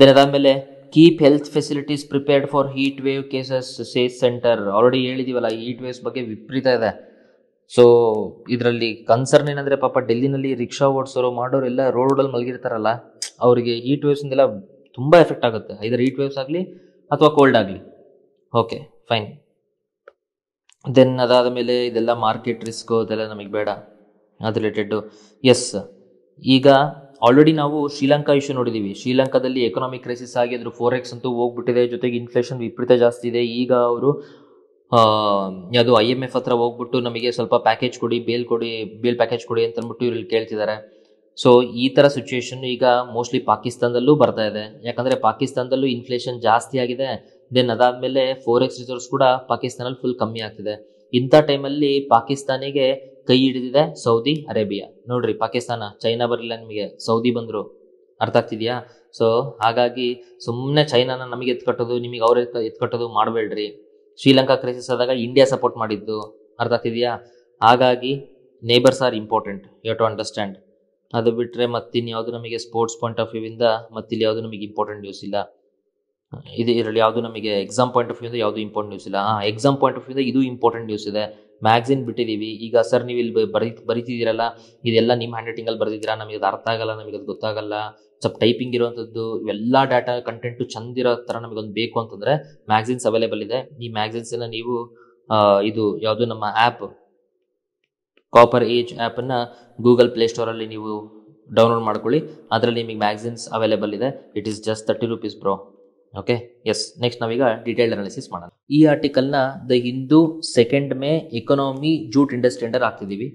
ದೆನ್ ಅದಾದಮೇಲೆ keep health facilities prepared for heat wave cases safe centre already ಹೇಳಿದೀವಲ್ಲ heat waves ಬಗ್ಗೆ ವಿಪರೀತ ಇದೆ ಸೊ ಇದರಲ್ಲಿ ಕನ್ಸರ್ನ್ ಏನಂದರೆ ಪಾಪ ಡೆಲ್ಲಿನಲ್ಲಿ ರಿಕ್ಷಾ ಓಡಿಸೋರು ಮಾಡೋರೆಲ್ಲ ರೋಡಲ್ಲಿ ಮಲಗಿರ್ತಾರಲ್ಲ ಅವರಿಗೆ ಹೀಟ್ ವೇವ್ಸಿಂದೆಲ್ಲ ತುಂಬ ಎಫೆಕ್ಟ್ ಆಗುತ್ತೆ ಐದರ್ ಹೀಟ್ ವೇವ್ಸ್ ಆಗಲಿ ಅಥವಾ ಕೋಲ್ಡ್ ಆಗಲಿ ಓಕೆ ಫೈನ್ ದೆನ್ ಅದಾದ ಮೇಲೆ ಇದೆಲ್ಲ ಮಾರ್ಕೆಟ್ ರಿಸ್ಕು ಅದೆಲ್ಲ ನಮಗೆ ಬೇಡ ಅದು ರಿಲೇಟೆಡ್ಡು ಎಸ್ ಈಗ ಆಲ್ರೆಡಿ ನಾವು ಶ್ರೀಲಂಕಾ ಇಶ್ಯೂ ನೋಡಿದ್ದೀವಿ ಶ್ರೀಲಂಕಾದಲ್ಲಿ ಎಕನಾಮಿಕ್ ಕ್ರೈಸಿಸ್ ಆಗಿ ಅದ್ರ ಫೋರ್ ಎಕ್ಸ್ ಅಂತೂ ಹೋಗ್ಬಿಟ್ಟಿದೆ ಜೊತೆಗೆ ಇನ್ಫ್ಲೇಷನ್ ವಿಪರೀತ ಜಾಸ್ತಿ ಇದೆ ಈಗ ಅವರು ಅದು ಐ ಎಮ್ ಎಫ್ ಹತ್ರ ಹೋಗ್ಬಿಟ್ಟು ನಮಗೆ ಸ್ವಲ್ಪ ಪ್ಯಾಕೇಜ್ ಕೊಡಿ ಬೇಲ್ ಕೊಡಿ ಬೇಲ್ ಪ್ಯಾಕೇಜ್ ಕೊಡಿ ಅಂತ ಅಂದ್ಬಿಟ್ಟು ಇವ್ರಲ್ಲಿ ಕೇಳ್ತಿದ್ದಾರೆ ಸೊ ಈ ಥರ ಸಿಚುವೇಶನ್ ಈಗ ಮೋಸ್ಟ್ಲಿ ಪಾಕಿಸ್ತಾನದಲ್ಲೂ ಬರ್ತಾ ಇದೆ ಯಾಕಂದರೆ ಪಾಕಿಸ್ತಾನದಲ್ಲೂ ಇನ್ಫ್ಲೇಷನ್ ಜಾಸ್ತಿ ಆಗಿದೆ ದೆನ್ ಅದಾದಮೇಲೆ ಫೋರ್ ಎಕ್ಸ್ ರಿಸರ್ವ್ಸ್ ಕೂಡ ಪಾಕಿಸ್ತಾನಲ್ಲಿ ಫುಲ್ ಕಮ್ಮಿ ಆಗ್ತಿದೆ ಇಂಥ ಟೈಮಲ್ಲಿ ಪಾಕಿಸ್ತಾನಿಗೆ ಕೈ ಹಿಡಿದಿದೆ ಸೌದಿ ಅರೇಬಿಯಾ ನೋಡ್ರಿ ಪಾಕಿಸ್ತಾನ ಚೈನಾ ಬರಲಿಲ್ಲ ನಿಮಗೆ ಸೌದಿ ಬಂದರು ಅರ್ಥ ಆಗ್ತಿದೆಯಾ ಸೊ ಹಾಗಾಗಿ ಸುಮ್ಮನೆ ಚೈನಾನ ನಮಗೆ ಎತ್ಕಟ್ಟೋದು ನಿಮಗೆ ಅವ್ರ ಎತ್ಕಟ್ಟೋದು ಮಾಡಬೇಡ್ರಿ ಶ್ರೀಲಂಕಾ ಕ್ರೈಸಿಸ್ ಆದಾಗ ಇಂಡಿಯಾ ಸಪೋರ್ಟ್ ಮಾಡಿದ್ದು ಅರ್ಥ ಆಗ್ತಿದೆಯಾ ಹಾಗಾಗಿ neighbours are important you to understand ಅದು ಬಿಟ್ಟರೆ ಮತ್ತಿನ್ ಯಾವುದು ನಮಗೆ ಸ್ಪೋರ್ಟ್ಸ್ ಪಾಯಿಂಟ್ ಆಫ್ ವ್ಯೂವಿಂದ ಮತ್ತಿಲ್ಲಿ ಯಾವುದು ನಮಗೆ ಇಂಪಾರ್ಟೆಂಟ್ ನ್ಯೂಸ್ ಇಲ್ಲ ಇದು ಇರಲಿ ಯಾವುದು ನಮಗೆ ಎಕ್ಸಾಮ್ ಪಾಯಿಂಟ್ ಆಫ್ ಇಂದ ಯಾವುದು ಇಂಪಾರ್ಟೆಂಟ್ ನ್ಯೂಸ್ ಇಲ್ಲ ಎಕ್ಸಾಮ್ ಪಾಯಿಂಟ್ ಆಫ್ ಇಂದ ಇದು ಇಂಪಾರ್ಟೆಂಟ್ ನ್ಯೂಸ್ ಇದೆ ಮ್ಯಾಗ್ಝಿನ್ ಬಿಟ್ಟಿದ್ದೀವಿ ಈಗ ಸರ್ ನೀವು ಇಲ್ಲಿ ಬರಿ ಬರಿತಿದ್ದೀರಲ್ಲ ಇದೆಲ್ಲ ನಿಮ್ಮ ಹ್ಯಾಂಡ್ ಅಲ್ಲಿ ಬರೆದಿದ್ದೀರಾ ನಮಗೆ ಅದು ಅರ್ಥ ಆಗಲ್ಲ ನಮಗೆ ಅದು ಗೊತ್ತಾಗಲ್ಲ ಸ್ವಲ್ಪ ಟೈಪಿಂಗ್ ಇರುವಂಥದ್ದು ಎಲ್ಲ ಡಾಟಾ ಕಂಟೆಂಟು ಚಂದಿರೋ ಥರ ನಮಗೊಂದು ಬೇಕು ಅಂತಂದರೆ ಮ್ಯಾಗ್ಝಿನ್ಸ್ ಅವೈಲೇಬಲ್ ಇದೆ ಈ ಮ್ಯಾಗ್ಝಿನ್ಸನ್ನು ನೀವು ಇದು ಯಾವುದು ನಮ್ಮ ಆ್ಯಪ್ ಕಾಪರ್ ಏಜ್ ಆ್ಯಪನ್ನು ಗೂಗಲ್ ಪ್ಲೇ ಸ್ಟೋರಲ್ಲಿ ನೀವು ಡೌನ್ಲೋಡ್ ಮಾಡ್ಕೊಳ್ಳಿ ಅದರಲ್ಲಿ ನಿಮಗೆ ಮ್ಯಾಗ್ಝಿನ್ಸ್ ಅವೈಲೇಬಲ್ ಇದೆ it is just thirty rupees bro okay yes next ನಾವೀಗ ಡೀಟೇಲ್ಡ್ ಅನಾಲಿಸಿಸ್ ಮಾಡೋಣ ಈ ಆರ್ಟಿಕಲ್ನ the Hindu second May economy jute industry under ಹಾಕ್ತಿದ್ದೀವಿ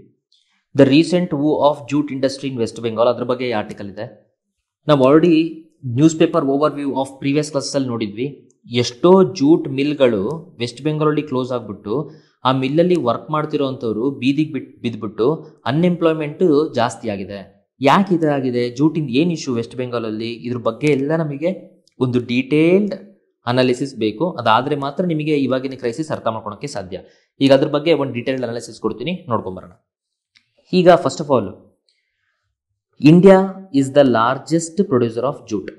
the recent woe of jute industry in west Bengal ಅದ್ರ ಬಗ್ಗೆ ಈ ಆರ್ಟಿಕಲ್ ಇದೆ ನಾವು already newspaper overview of previous ಕ್ಲಾಸಲ್ಲಿ ನೋಡಿದ್ವಿ ಎಷ್ಟೋ ಜೂಟ್ ಮಿಲ್ಗಳು ವೆಸ್ಟ್ ಬೆಂಗಾಲಲ್ಲಿ ಕ್ಲೋಸ್ ಆಗಿಬಿಟ್ಟು ಆ ಮಿಲ್ಲಲ್ಲಿ ವರ್ಕ್ ಮಾಡ್ತಿರೋವಂಥವ್ರು ಬೀದಿಗೆ ಬಿಟ್ ಬಿದ್ಬಿಟ್ಟು ಅನ್ಎಂಪ್ಲಾಯ್ಮೆಂಟು ಜಾಸ್ತಿ ಆಗಿದೆ ಯಾಕೆ ಇದಾಗಿದೆ ಜೂಟಿನ ಏನು ಇಶ್ಯೂ ವೆಸ್ಟ್ ಬೆಂಗಾಲಲ್ಲಿ ಇದ್ರ ಬಗ್ಗೆ ಎಲ್ಲ ನಮಗೆ ಒಂದು ಡೀಟೇಲ್ಡ್ ಅನಾಲಿಸಿಸ್ ಬೇಕು ಅದಾದರೆ ಮಾತ್ರ ನಿಮಗೆ ಇವಾಗಿನ ಕ್ರೈಸಿಸ್ ಅರ್ಥ ಮಾಡ್ಕೊಳಕ್ಕೆ ಸಾಧ್ಯ ಈಗ ಅದ್ರ ಬಗ್ಗೆ ಒಂದು ಡೀಟೇಲ್ಡ್ ಅನಾಲಿಸಿಸ್ ಕೊಡ್ತೀನಿ ನೋಡ್ಕೊಂಬರೋಣ ಈಗ first of all India is the largest producer of jute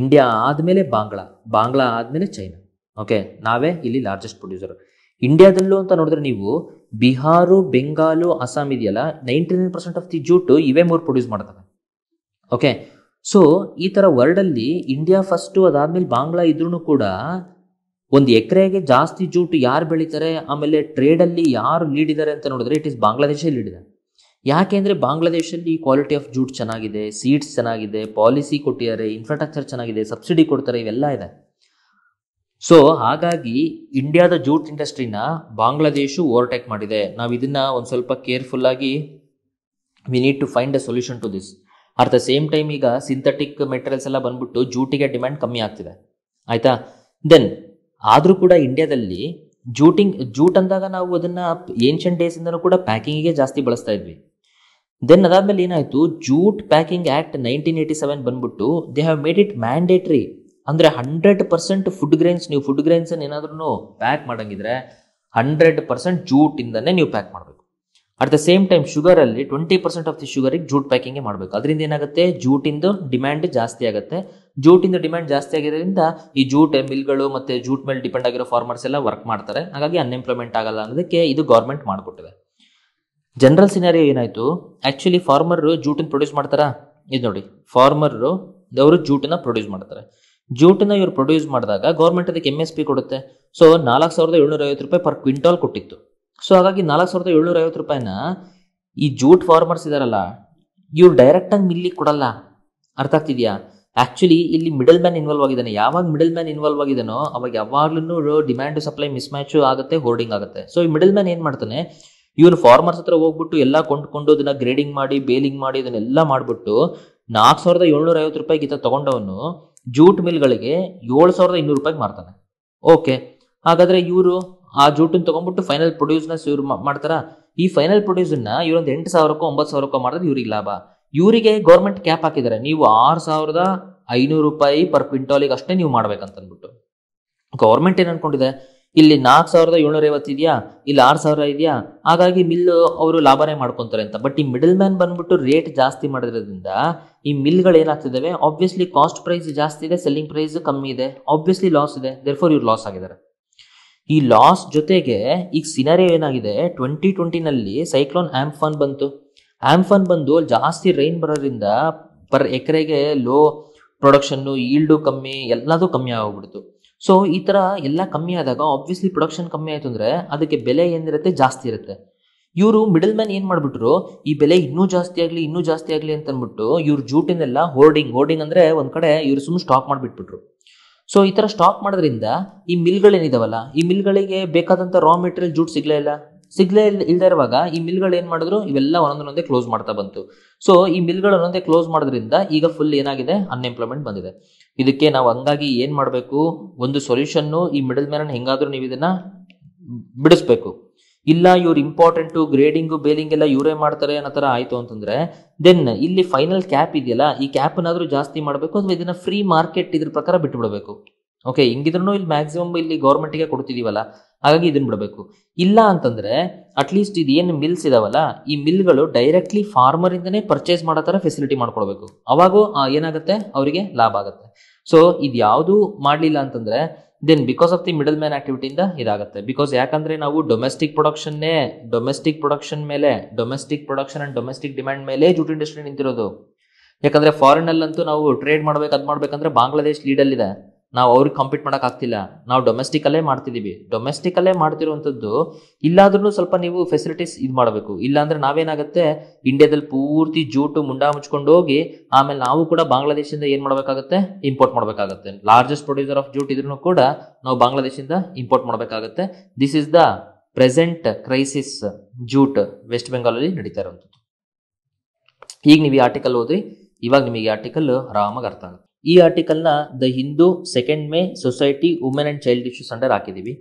India ಆದಮೇಲೆ ಬಾಂಗ್ಲಾ ಬಾಂಗ್ಲಾ ಆದಮೇಲೆ ಚೈನಾ ಓಕೆ ನಾವೇ ಇಲ್ಲಿ ಲಾರ್ಜೆಸ್ಟ್ ಪ್ರೊಡ್ಯೂಸರ್ ಇಂಡಿಯಾದಲ್ಲೂ ಅಂತ ನೋಡಿದ್ರೆ ನೀವು ಬಿಹಾರು ಬೆಂಗಾಲು ಅಸ್ಸಾಂ ಇದೆಯಲ್ಲ ninety nine percent of the jute ಇವೇ ಮೂರು ಪ್ರೊಡ್ಯೂಸ್ ಮಾಡ್ತವೆ ಓಕೆ ಸೊ ಈ ಥರ ವರ್ಲ್ಡಲ್ಲಿ ಇಂಡಿಯಾ ಫಸ್ಟು ಅದಾದ್ಮೇಲೆ ಬಾಂಗ್ಲಾ ಇದ್ರೂ ಕೂಡ ಒಂದು ಎಕರೆಗೆ ಜಾಸ್ತಿ ಜೂಟ್ ಯಾರು ಬೆಳೀತಾರೆ ಆಮೇಲೆ ಟ್ರೇಡಲ್ಲಿ ಯಾರು ಲೀಡ್ ಇದ್ದಾರೆ ಅಂತ ನೋಡಿದ್ರೆ ಇಟ್ ಇಸ್ ಬಾಂಗ್ಲಾದೇಶ ಲೀಡ್ ಇದೆ ಯಾಕೆ ಅಂದರೆ ಬಾಂಗ್ಲಾದೇಶಲ್ಲಿ ಕ್ವಾಲಿಟಿ ಆಫ್ ಜೂಟ್ ಚೆನ್ನಾಗಿದೆ ಸೀಡ್ಸ್ ಚೆನ್ನಾಗಿದೆ ಪಾಲಿಸಿ ಕೊಟ್ಟಿದ್ದಾರೆ ಇನ್ಫ್ರಾಸ್ಟ್ರಕ್ಚರ್ ಚೆನ್ನಾಗಿದೆ ಸಬ್ಸಿಡಿ ಕೊಡ್ತಾರೆ ಇವೆಲ್ಲ ಇದೆ ಸೊ ಹಾಗಾಗಿ ಇಂಡಿಯಾದ ಜೂಟ್ ಇಂಡಸ್ಟ್ರಿನ ಬಾಂಗ್ಲಾದೇಶ ಓವರ್ಟೇಕ್ ಮಾಡಿದೆ ನಾವು ಇದನ್ನ ಒಂದು ಸ್ವಲ್ಪ ಕೇರ್ಫುಲ್ ಆಗಿ we need to find a solution to this at the same time ಈಗ ಸಿಂಥೆಟಿಕ್ ಮೆಟೀರಿಯಲ್ಸ್ ಎಲ್ಲ ಬಂದ್ಬಿಟ್ಟು ಜೂಟಿಗೆ ಡಿಮ್ಯಾಂಡ್ ಕಮ್ಮಿ ಆಗ್ತಿದೆ ಆಯ್ತಾ ದೆನ್ ಆದರೂ ಕೂಡ ಇಂಡಿಯಾದಲ್ಲಿ ಜೂಟಿಂಗ್ ಜೂಟ್ ಅಂದಾಗ ನಾವು ಅದನ್ನ ಏನ್ಷಿಯಂಟ್ ಡೇಸ್ ಕೂಡ ಪ್ಯಾಕಿಂಗಿಗೆ ಜಾಸ್ತಿ ಬಳಸ್ತಾ ಇದ್ವಿ ದೆನ್ ಅದಾದ್ಮೇಲೆ ಏನಾಯ್ತು jute packing act nineteen eighty seven ಬಂದ್ಬಿಟ್ಟು they have made it mandatory ಅಂದರೆ ಹಂಡ್ರೆಡ್ ಪರ್ಸೆಂಟ್ ಫುಡ್ ಗ್ರೈನ್ಸ್ ನೀವು ಫುಡ್ ಗ್ರೈನ್ಸನ್ನು ಏನಾದ್ರೂ ಪ್ಯಾಕ್ ಮಾಡಂಗಿದ್ರೆ ಹಂಡ್ರೆಡ್ ಪರ್ಸೆಂಟ್ ಜೂಟಿಂದನೇ ನೀವು ಪ್ಯಾಕ್ ಮಾಡಬೇಕು ಅಟ್ ದ ಸೇಮ್ ಟೈಮ್ ಶುಗರಲ್ಲಿ ಟ್ವೆಂಟಿ ಪರ್ಸೆಂಟ್ ಆಫ್ ದಿ ಶುಗರಿಗೆ ಜೂಟ್ ಪ್ಯಾಕಿಂಗ್ ಮಾಡಬೇಕು ಅದರಿಂದ ಏನಾಗುತ್ತೆ ಜೂಟಿಂದು ಡಿಮ್ಯಾಂಡ್ ಜಾಸ್ತಿ ಆಗುತ್ತೆ ಜೂಟಿಂದ ಡಿಮ್ಯಾಂಡ್ ಜಾಸ್ತಿ ಆಗಿರೋದ್ರಿಂದ ಈ ಜೂಟ್ ಮಿಲ್ಗಳು ಮತ್ತು ಜೂಟ್ ಮೇಲೆ ಡಿಪೆಂಡ್ ಆಗಿರೋ ಫಾರ್ಮರ್ಸ್ ಎಲ್ಲ ವರ್ಕ್ ಮಾಡ್ತಾರೆ ಹಾಗಾಗಿ ಅನ್ಎಂಪ್ಲಾಯ್ಮೆಂಟ್ ಆಗಲ್ಲ ಅನ್ನೋದಕ್ಕೆ ಇದು ಗೌರ್ಮೆಂಟ್ ಮಾಡಿಕೊಟ್ಟಿದೆ ಜನರಲ್ ಸಿನಾರಿಯೋ ಏನಾಯಿತು ಆ್ಯಕ್ಚುಲಿ ಫಾರ್ಮರ್ ಜೂಟನ್ನು ಪ್ರೊಡ್ಯೂಸ್ ಮಾಡ್ತಾರಾ ಇದು ನೋಡಿ ಫಾರ್ಮರ್ ಅವರು ಜೂಟನ್ನು ಪ್ರೊಡ್ಯೂಸ್ ಮಾಡ್ತಾರೆ ಜ್ಯೂಟನ್ನ ಇವ್ರು ಪ್ರೊಡ್ಯೂಸ್ ಮಾಡಿದಾಗ ಗೌರ್ಮೆಂಟ್ ಅದಕ್ಕೆ ಎಮ್ ಎಸ್ ಪಿ ಕೊಡುತ್ತೆ ಸೊ ನಾಲ್ಕು ಸಾವಿರದ ಏಳ್ನೂರ ಐವತ್ತು ರೂಪಾಯಿ ಪರ್ ಕ್ವಿಂಟಾಲ್ ಕೊಟ್ಟಿತ್ತು ಸೊ ಹಾಗಾಗಿ ನಾಲ್ಕು ಸಾವಿರದ ಏಳ್ನೂರ ಐವತ್ತು ರೂಪಾಯಿನ ಈ ಜೂಟ್ ಫಾರ್ಮರ್ಸ್ ಇದಾರಲ್ಲ ಇವ್ರು ಡೈರೆಕ್ಟ್ ಆಗಿ ಮಿಲ್ಲಿಗೆ ಕೊಡಲ್ಲ ಅರ್ಥ ಆಗ್ತಿದ್ಯಾ ಆ್ಯಕ್ಚುಲಿ ಇಲ್ಲಿ ಮಿಡಲ್ ಮ್ಯಾನ್ ಇನ್ವಾಲ್ವ್ ಆಗಿದ್ದಾನೆ ಯಾವಾಗ ಮಿಡಲ್ ಮ್ಯಾನ್ ಇನ್ವಾಲ್ವ್ ಆಗಿದ್ದಾನೋ ಅವಾಗ ಯಾವಾಗ್ಲೂ ಡಿಮ್ಯಾಂಡ್ ಸಪ್ಲೈ ಮಿಸ್ಮ್ಯಾಚು ಆಗುತ್ತೆ ಹೋರ್ಡಿಂಗ್ ಆಗುತ್ತೆ ಸೊ ಈ ಮಿಡಲ್ ಮ್ಯಾನ್ ಏನು ಮಾಡ್ತಾನೆ ಇವನು ಫಾರ್ಮರ್ಸ್ ಹತ್ರ ಹೋಗ್ಬಿಟ್ಟು ಎಲ್ಲ ಕೊಂಡ್ಕೊಂಡು ಅದನ್ನ ಗ್ರೇಡಿಂಗ್ ಮಾಡಿ ಬೇಲಿಂಗ್ ಮಾಡಿ ಇದನ್ನೆಲ್ಲ ಮಾಡಿಬಿಟ್ಟು ನಾಲ್ಕು ಸಾವಿರದ ಏಳ್ನೂರ ಐವತ್ತು ರೂಪಾಯಿಗಿಂತ ತಗೊಂಡವನು ಜೂಟ್ ಮಿಲ್ಗಳಿಗೆ ಏಳು ಸಾವಿರದ ಇನ್ನೂರು ರೂಪಾಯಿಗೆ ಮಾರ್ತಾನೆ ಓಕೆ ಹಾಗಾದ್ರೆ ಇವರು ಆ ಜೂಟನ್ನು ತಗೊಂಡ್ಬಿಟ್ಟು ಫೈನಲ್ ಪ್ರೊಡ್ಯೂಸ್ನ ಇವ್ರು ಮಾಡ್ತಾರ ಈ ಫೈನಲ್ ಪ್ರೊಡ್ಯೂಸನ್ನ ಇವರೊಂದು ಎಂಟು ಸಾವಿರಕ್ಕೋ ಒಂಬತ್ತು ಸಾವಿರಕ್ಕೋ ಮಾಡಿದ್ರೆ ಇವ್ರಿಗೆ ಲಾಭ ಇವರಿಗೆ ಗೌರ್ಮೆಂಟ್ ಕ್ಯಾಪ್ ಹಾಕಿದ್ದಾರೆ ನೀವು ಆರು ಸಾವಿರದ ಐನೂರು ರೂಪಾಯಿ ಪರ್ ಕ್ವಿಂಟಾಲಿಗೆ ಅಷ್ಟೇ ನೀವು ಮಾಡ್ಬೇಕಂತ ಅಂದ್ಬಿಟ್ಟು ಗೌರ್ಮೆಂಟ್ ಏನು ಅನ್ಕೊಂಡಿದೆ ಇಲ್ಲಿ ನಾಲ್ಕು ಸಾವಿರದ ಏಳ್ನೂರ ಐವತ್ತು ಇದೆಯಾ ಇಲ್ಲಿ ಆರು ಸಾವಿರ ಇದೆಯಾ ಹಾಗಾಗಿ ಮಿಲ್ ಅವರು ಲಾಭನೇ ಮಾಡ್ಕೊಂತಾರೆ ಅಂತ ಬಟ್ ಈ ಮಿಡಲ್ ಮ್ಯಾನ್ ಬಂದ್ಬಿಟ್ಟು ರೇಟ್ ಜಾಸ್ತಿ ಮಾಡಿರೋದ್ರಿಂದ ಈ ಮಿಲ್ಗಳು ಏನಾಗ್ತಿದ್ದಾವೆ ಆಬ್ವಿಯಸ್ಲಿ ಕಾಸ್ಟ್ ಪ್ರೈಸ್ ಜಾಸ್ತಿ ಇದೆ ಸೆಲ್ಲಿಂಗ್ ಪ್ರೈಸ್ ಕಮ್ಮಿ ಇದೆ ಆಬ್ವಿಯಸ್ಲಿ ಲಾಸ್ ಇದೆ ದೇರ್ ಫೋರ್ ಇವ್ರು ಲಾಸ್ ಆಗಿದ್ದಾರೆ ಈ ಲಾಸ್ ಜೊತೆಗೆ ಈಗ ಸಿನಾರಿಯೋ ಏನಾಗಿದೆ ಟ್ವೆಂಟಿ ಟ್ವೆಂಟಿನಲ್ಲಿ ಸೈಕ್ಲೋನ್ ಆಂಫಾನ್ ಬಂತು ಆಂಫಾನ್ ಬಂದು ಜಾಸ್ತಿ ರೈನ್ ಬರೋದ್ರಿಂದ ಪರ್ ಎಕರೆಗೆ ಲೋ ಪ್ರೊಡಕ್ಷನ್ನು ಈಲ್ಡು ಕಮ್ಮಿ ಎಲ್ಲದೂ ಕಮ್ಮಿ ಆಗೋಗ್ಬಿಡ್ತು ಸೊ ಈ ಥರ ಎಲ್ಲ ಕಮ್ಮಿ ಆದಾಗ ಆಬ್ವಿಯಸ್ಲಿ ಪ್ರೊಡಕ್ಷನ್ ಕಮ್ಮಿ ಆಯಿತು ಅಂದರೆ ಅದಕ್ಕೆ ಬೆಲೆ ಏನಿರುತ್ತೆ ಜಾಸ್ತಿ ಇರುತ್ತೆ ಇವರು ಮಿಡಲ್ ಮ್ಯಾನ್ ಏನು ಮಾಡಿಬಿಟ್ರು ಈ ಬೆಲೆ ಇನ್ನೂ ಜಾಸ್ತಿ ಆಗಲಿ ಇನ್ನೂ ಜಾಸ್ತಿ ಆಗಲಿ ಅಂತ ಇವ್ರು ಜೂಟಿನೆಲ್ಲ ಹೋರ್ಡಿಂಗ್ ಹೋರ್ಡಿಂಗ್ ಅಂದರೆ ಒಂದು ಕಡೆ ಇವರು ಸುಮ್ಮನೆ ಸ್ಟಾಕ್ ಮಾಡಿಬಿಟ್ಬಿಟ್ರು ಸೊ ಈ ಥರ ಸ್ಟಾಕ್ ಮಾಡೋದ್ರಿಂದ ಈ ಮಿಲ್ಗಳೇನಿದಾವಲ್ಲ ಈ ಮಿಲ್ಗಳಿಗೆ ಬೇಕಾದಂಥ ರಾ ಮೆಟೀರಿಯಲ್ ಜೂಟ್ ಸಿಗಲೇ ಇಲ್ಲ ಸಿಗ್ಲೇ ಇಲ್ದೇ ಇರುವಾಗ ಈ ಮಿಲ್ಗಳು ಏನ್ ಮಾಡಿದ್ರು ಇವೆಲ್ಲ ಒಂದೊಂದೊಂದೇ ಕ್ಲೋಸ್ ಮಾಡ್ತಾ ಬಂತು ಸೊ ಈ ಮಿಲ್ಗಳು ಒಂದೊಂದೇ ಕ್ಲೋಸ್ ಮಾಡೋದ್ರಿಂದ ಈಗ ಫುಲ್ ಏನಾಗಿದೆ ಅನ್ಎಂಪ್ಲಾಯ್ಮೆಂಟ್ ಬಂದಿದೆ ಇದಕ್ಕೆ ನಾವು ಹಂಗಾಗಿ ಏನ್ ಮಾಡಬೇಕು ಒಂದು ಸೊಲ್ಯೂಷನ್ನು ಈ ಮಿಡಲ್ ಮ್ಯಾನ್ ಹೆಂಗಾದ್ರೂ ನೀವು ಇದನ್ನ ಬಿಡಿಸ್ಬೇಕು ಇಲ್ಲ ಇವ್ರು ಇಂಪಾರ್ಟೆಂಟು ಗ್ರೇಡಿಂಗು ಬೇಲಿಂಗ್ ಎಲ್ಲ ಇವರೇ ಮಾಡ್ತಾರೆ ಅನ್ನೋ ಥರ ಆಯಿತು ಅಂತಂದರೆ ದೆನ್ ಇಲ್ಲಿ ಫೈನಲ್ ಕ್ಯಾಪ್ ಇದೆಯಲ್ಲ ಈ ಕ್ಯಾಪ್ನಾದರೂ ಜಾಸ್ತಿ ಮಾಡಬೇಕು ಅಥವಾ ಇದನ್ನ ಫ್ರೀ ಮಾರ್ಕೆಟ್ ಇದ್ರ ಪ್ರಕಾರ ಬಿಟ್ಟು ಬಿಡಬೇಕು ಓಕೆ ಹಿಂಗಿದ್ರೂ ಇಲ್ಲಿ ಮ್ಯಾಕ್ಸಿಮಮ್ ಇಲ್ಲಿ ಗೌರ್ಮೆಂಟಿಗೆ ಕೊಡ್ತಿದೀವಲ್ಲ ಹಾಗಾಗಿ ಇದನ್ನ ಬಿಡಬೇಕು ಇಲ್ಲ ಅಂತಂದ್ರೆ ಅಟ್ಲೀಸ್ಟ್ ಇದು ಏನು ಮಿಲ್ಸ್ ಇದಾವಲ್ಲ ಈ ಮಿಲ್ಗಳು ಡೈರೆಕ್ಟ್ಲಿ ಫಾರ್ಮರ್ ಇಂದನೇ ಪರ್ಚೇಸ್ ಮಾಡೋ ತರ ಫೆಸಿಲಿಟಿ ಮಾಡ್ಕೊಳ್ಬೇಕು ಅವಾಗೂ ಏನಾಗುತ್ತೆ ಅವರಿಗೆ ಲಾಭ ಆಗುತ್ತೆ ಸೊ ಇದು ಯಾವುದು ಮಾಡಲಿಲ್ಲ ಅಂತಂದ್ರೆ then because of the middle man ಆಕ್ಟಿವಿಟಿಯಿಂದ ಇದಾಗುತ್ತೆ ಬಿಕಾಸ್ ಯಾಕಂದ್ರೆ ನಾವು ಡೊಮೆಸ್ಟಿಕ್ ಪ್ರೊಡಕ್ಷನ್ನೇ ಡೊಮೆಸ್ಟಿಕ್ ಪ್ರೊಡಕ್ಷನ್ ಮೇಲೆ domestic production and domestic demand ಮೇಲೆ ಜೂಟ್ ಇಂಡಸ್ಟ್ರಿ ನಿಂತಿರೋದು ಯಾಕಂದ್ರೆ ಫಾರಿನ್ ಅಲ್ಲಂತೂ ನಾವು ಟ್ರೇಡ್ ಮಾಡ್ಬೇಕು ಅದ್ ಮಾಡ್ಬೇಕಂದ್ರೆ ಬಾಂಗ್ಲಾದೇಶ್ ಲೀಡಲ್ಲಿದೆ ನಾವು ಅವ್ರಿಗೆ ಕಂಪೀಟ್ ಮಾಡೋಕ್ಕಾಗ್ತಿಲ್ಲ ನಾವು ಡೊಮೆಸ್ಟಿಕಲ್ಲೇ ಮಾಡ್ತಿದ್ದೀವಿ ಡೊಮೆಸ್ಟಿಕಲ್ಲೇ ಮಾಡ್ತಿರುವಂಥದ್ದು ಇಲ್ಲಾದ್ರೂ ಸ್ವಲ್ಪ ನೀವು ಫೆಸಿಲಿಟೀಸ್ ಇದು ಮಾಡಬೇಕು ಇಲ್ಲಾಂದ್ರೆ ನಾವೇನಾಗುತ್ತೆ ಇಂಡಿಯಾದಲ್ಲಿ ಪೂರ್ತಿ ಜೂಟು ಮುಂಡಾ ಮುಚ್ಕೊಂಡು ಹೋಗಿ ಆಮೇಲೆ ನಾವು ಕೂಡ ಬಾಂಗ್ಲಾದೇಶದಿಂದ ಏನು ಮಾಡಬೇಕಾಗುತ್ತೆ ಇಂಪೋರ್ಟ್ ಮಾಡಬೇಕಾಗುತ್ತೆ ಲಾರ್ಜೆಸ್ಟ್ ಪ್ರೊಡ್ಯೂಸರ್ ಆಫ್ ಜೂಟ್ ಇದ್ರೂ ಕೂಡ ನಾವು ಬಾಂಗ್ಲಾದೇಶದಿಂದ ಇಂಪೋರ್ಟ್ ಮಾಡಬೇಕಾಗುತ್ತೆ this is the present crisis jute west ಬೆಂಗಾಲಲ್ಲಿ ನಡೀತಾ ಇರುವಂಥದ್ದು ಈಗ ನೀವು ಈ ಆರ್ಟಿಕಲ್ ಓದಿ ಇವಾಗ ನಿಮಗೆ ಆರ್ಟಿಕಲ್ ಆರಾಮಾಗಿ ಅರ್ಥ ಆಗುತ್ತೆ ಈ ಆರ್ಟಿಕಲ್ನ the Hindu second May society women and child issues under ಹಾಕಿದ್ದೀವಿ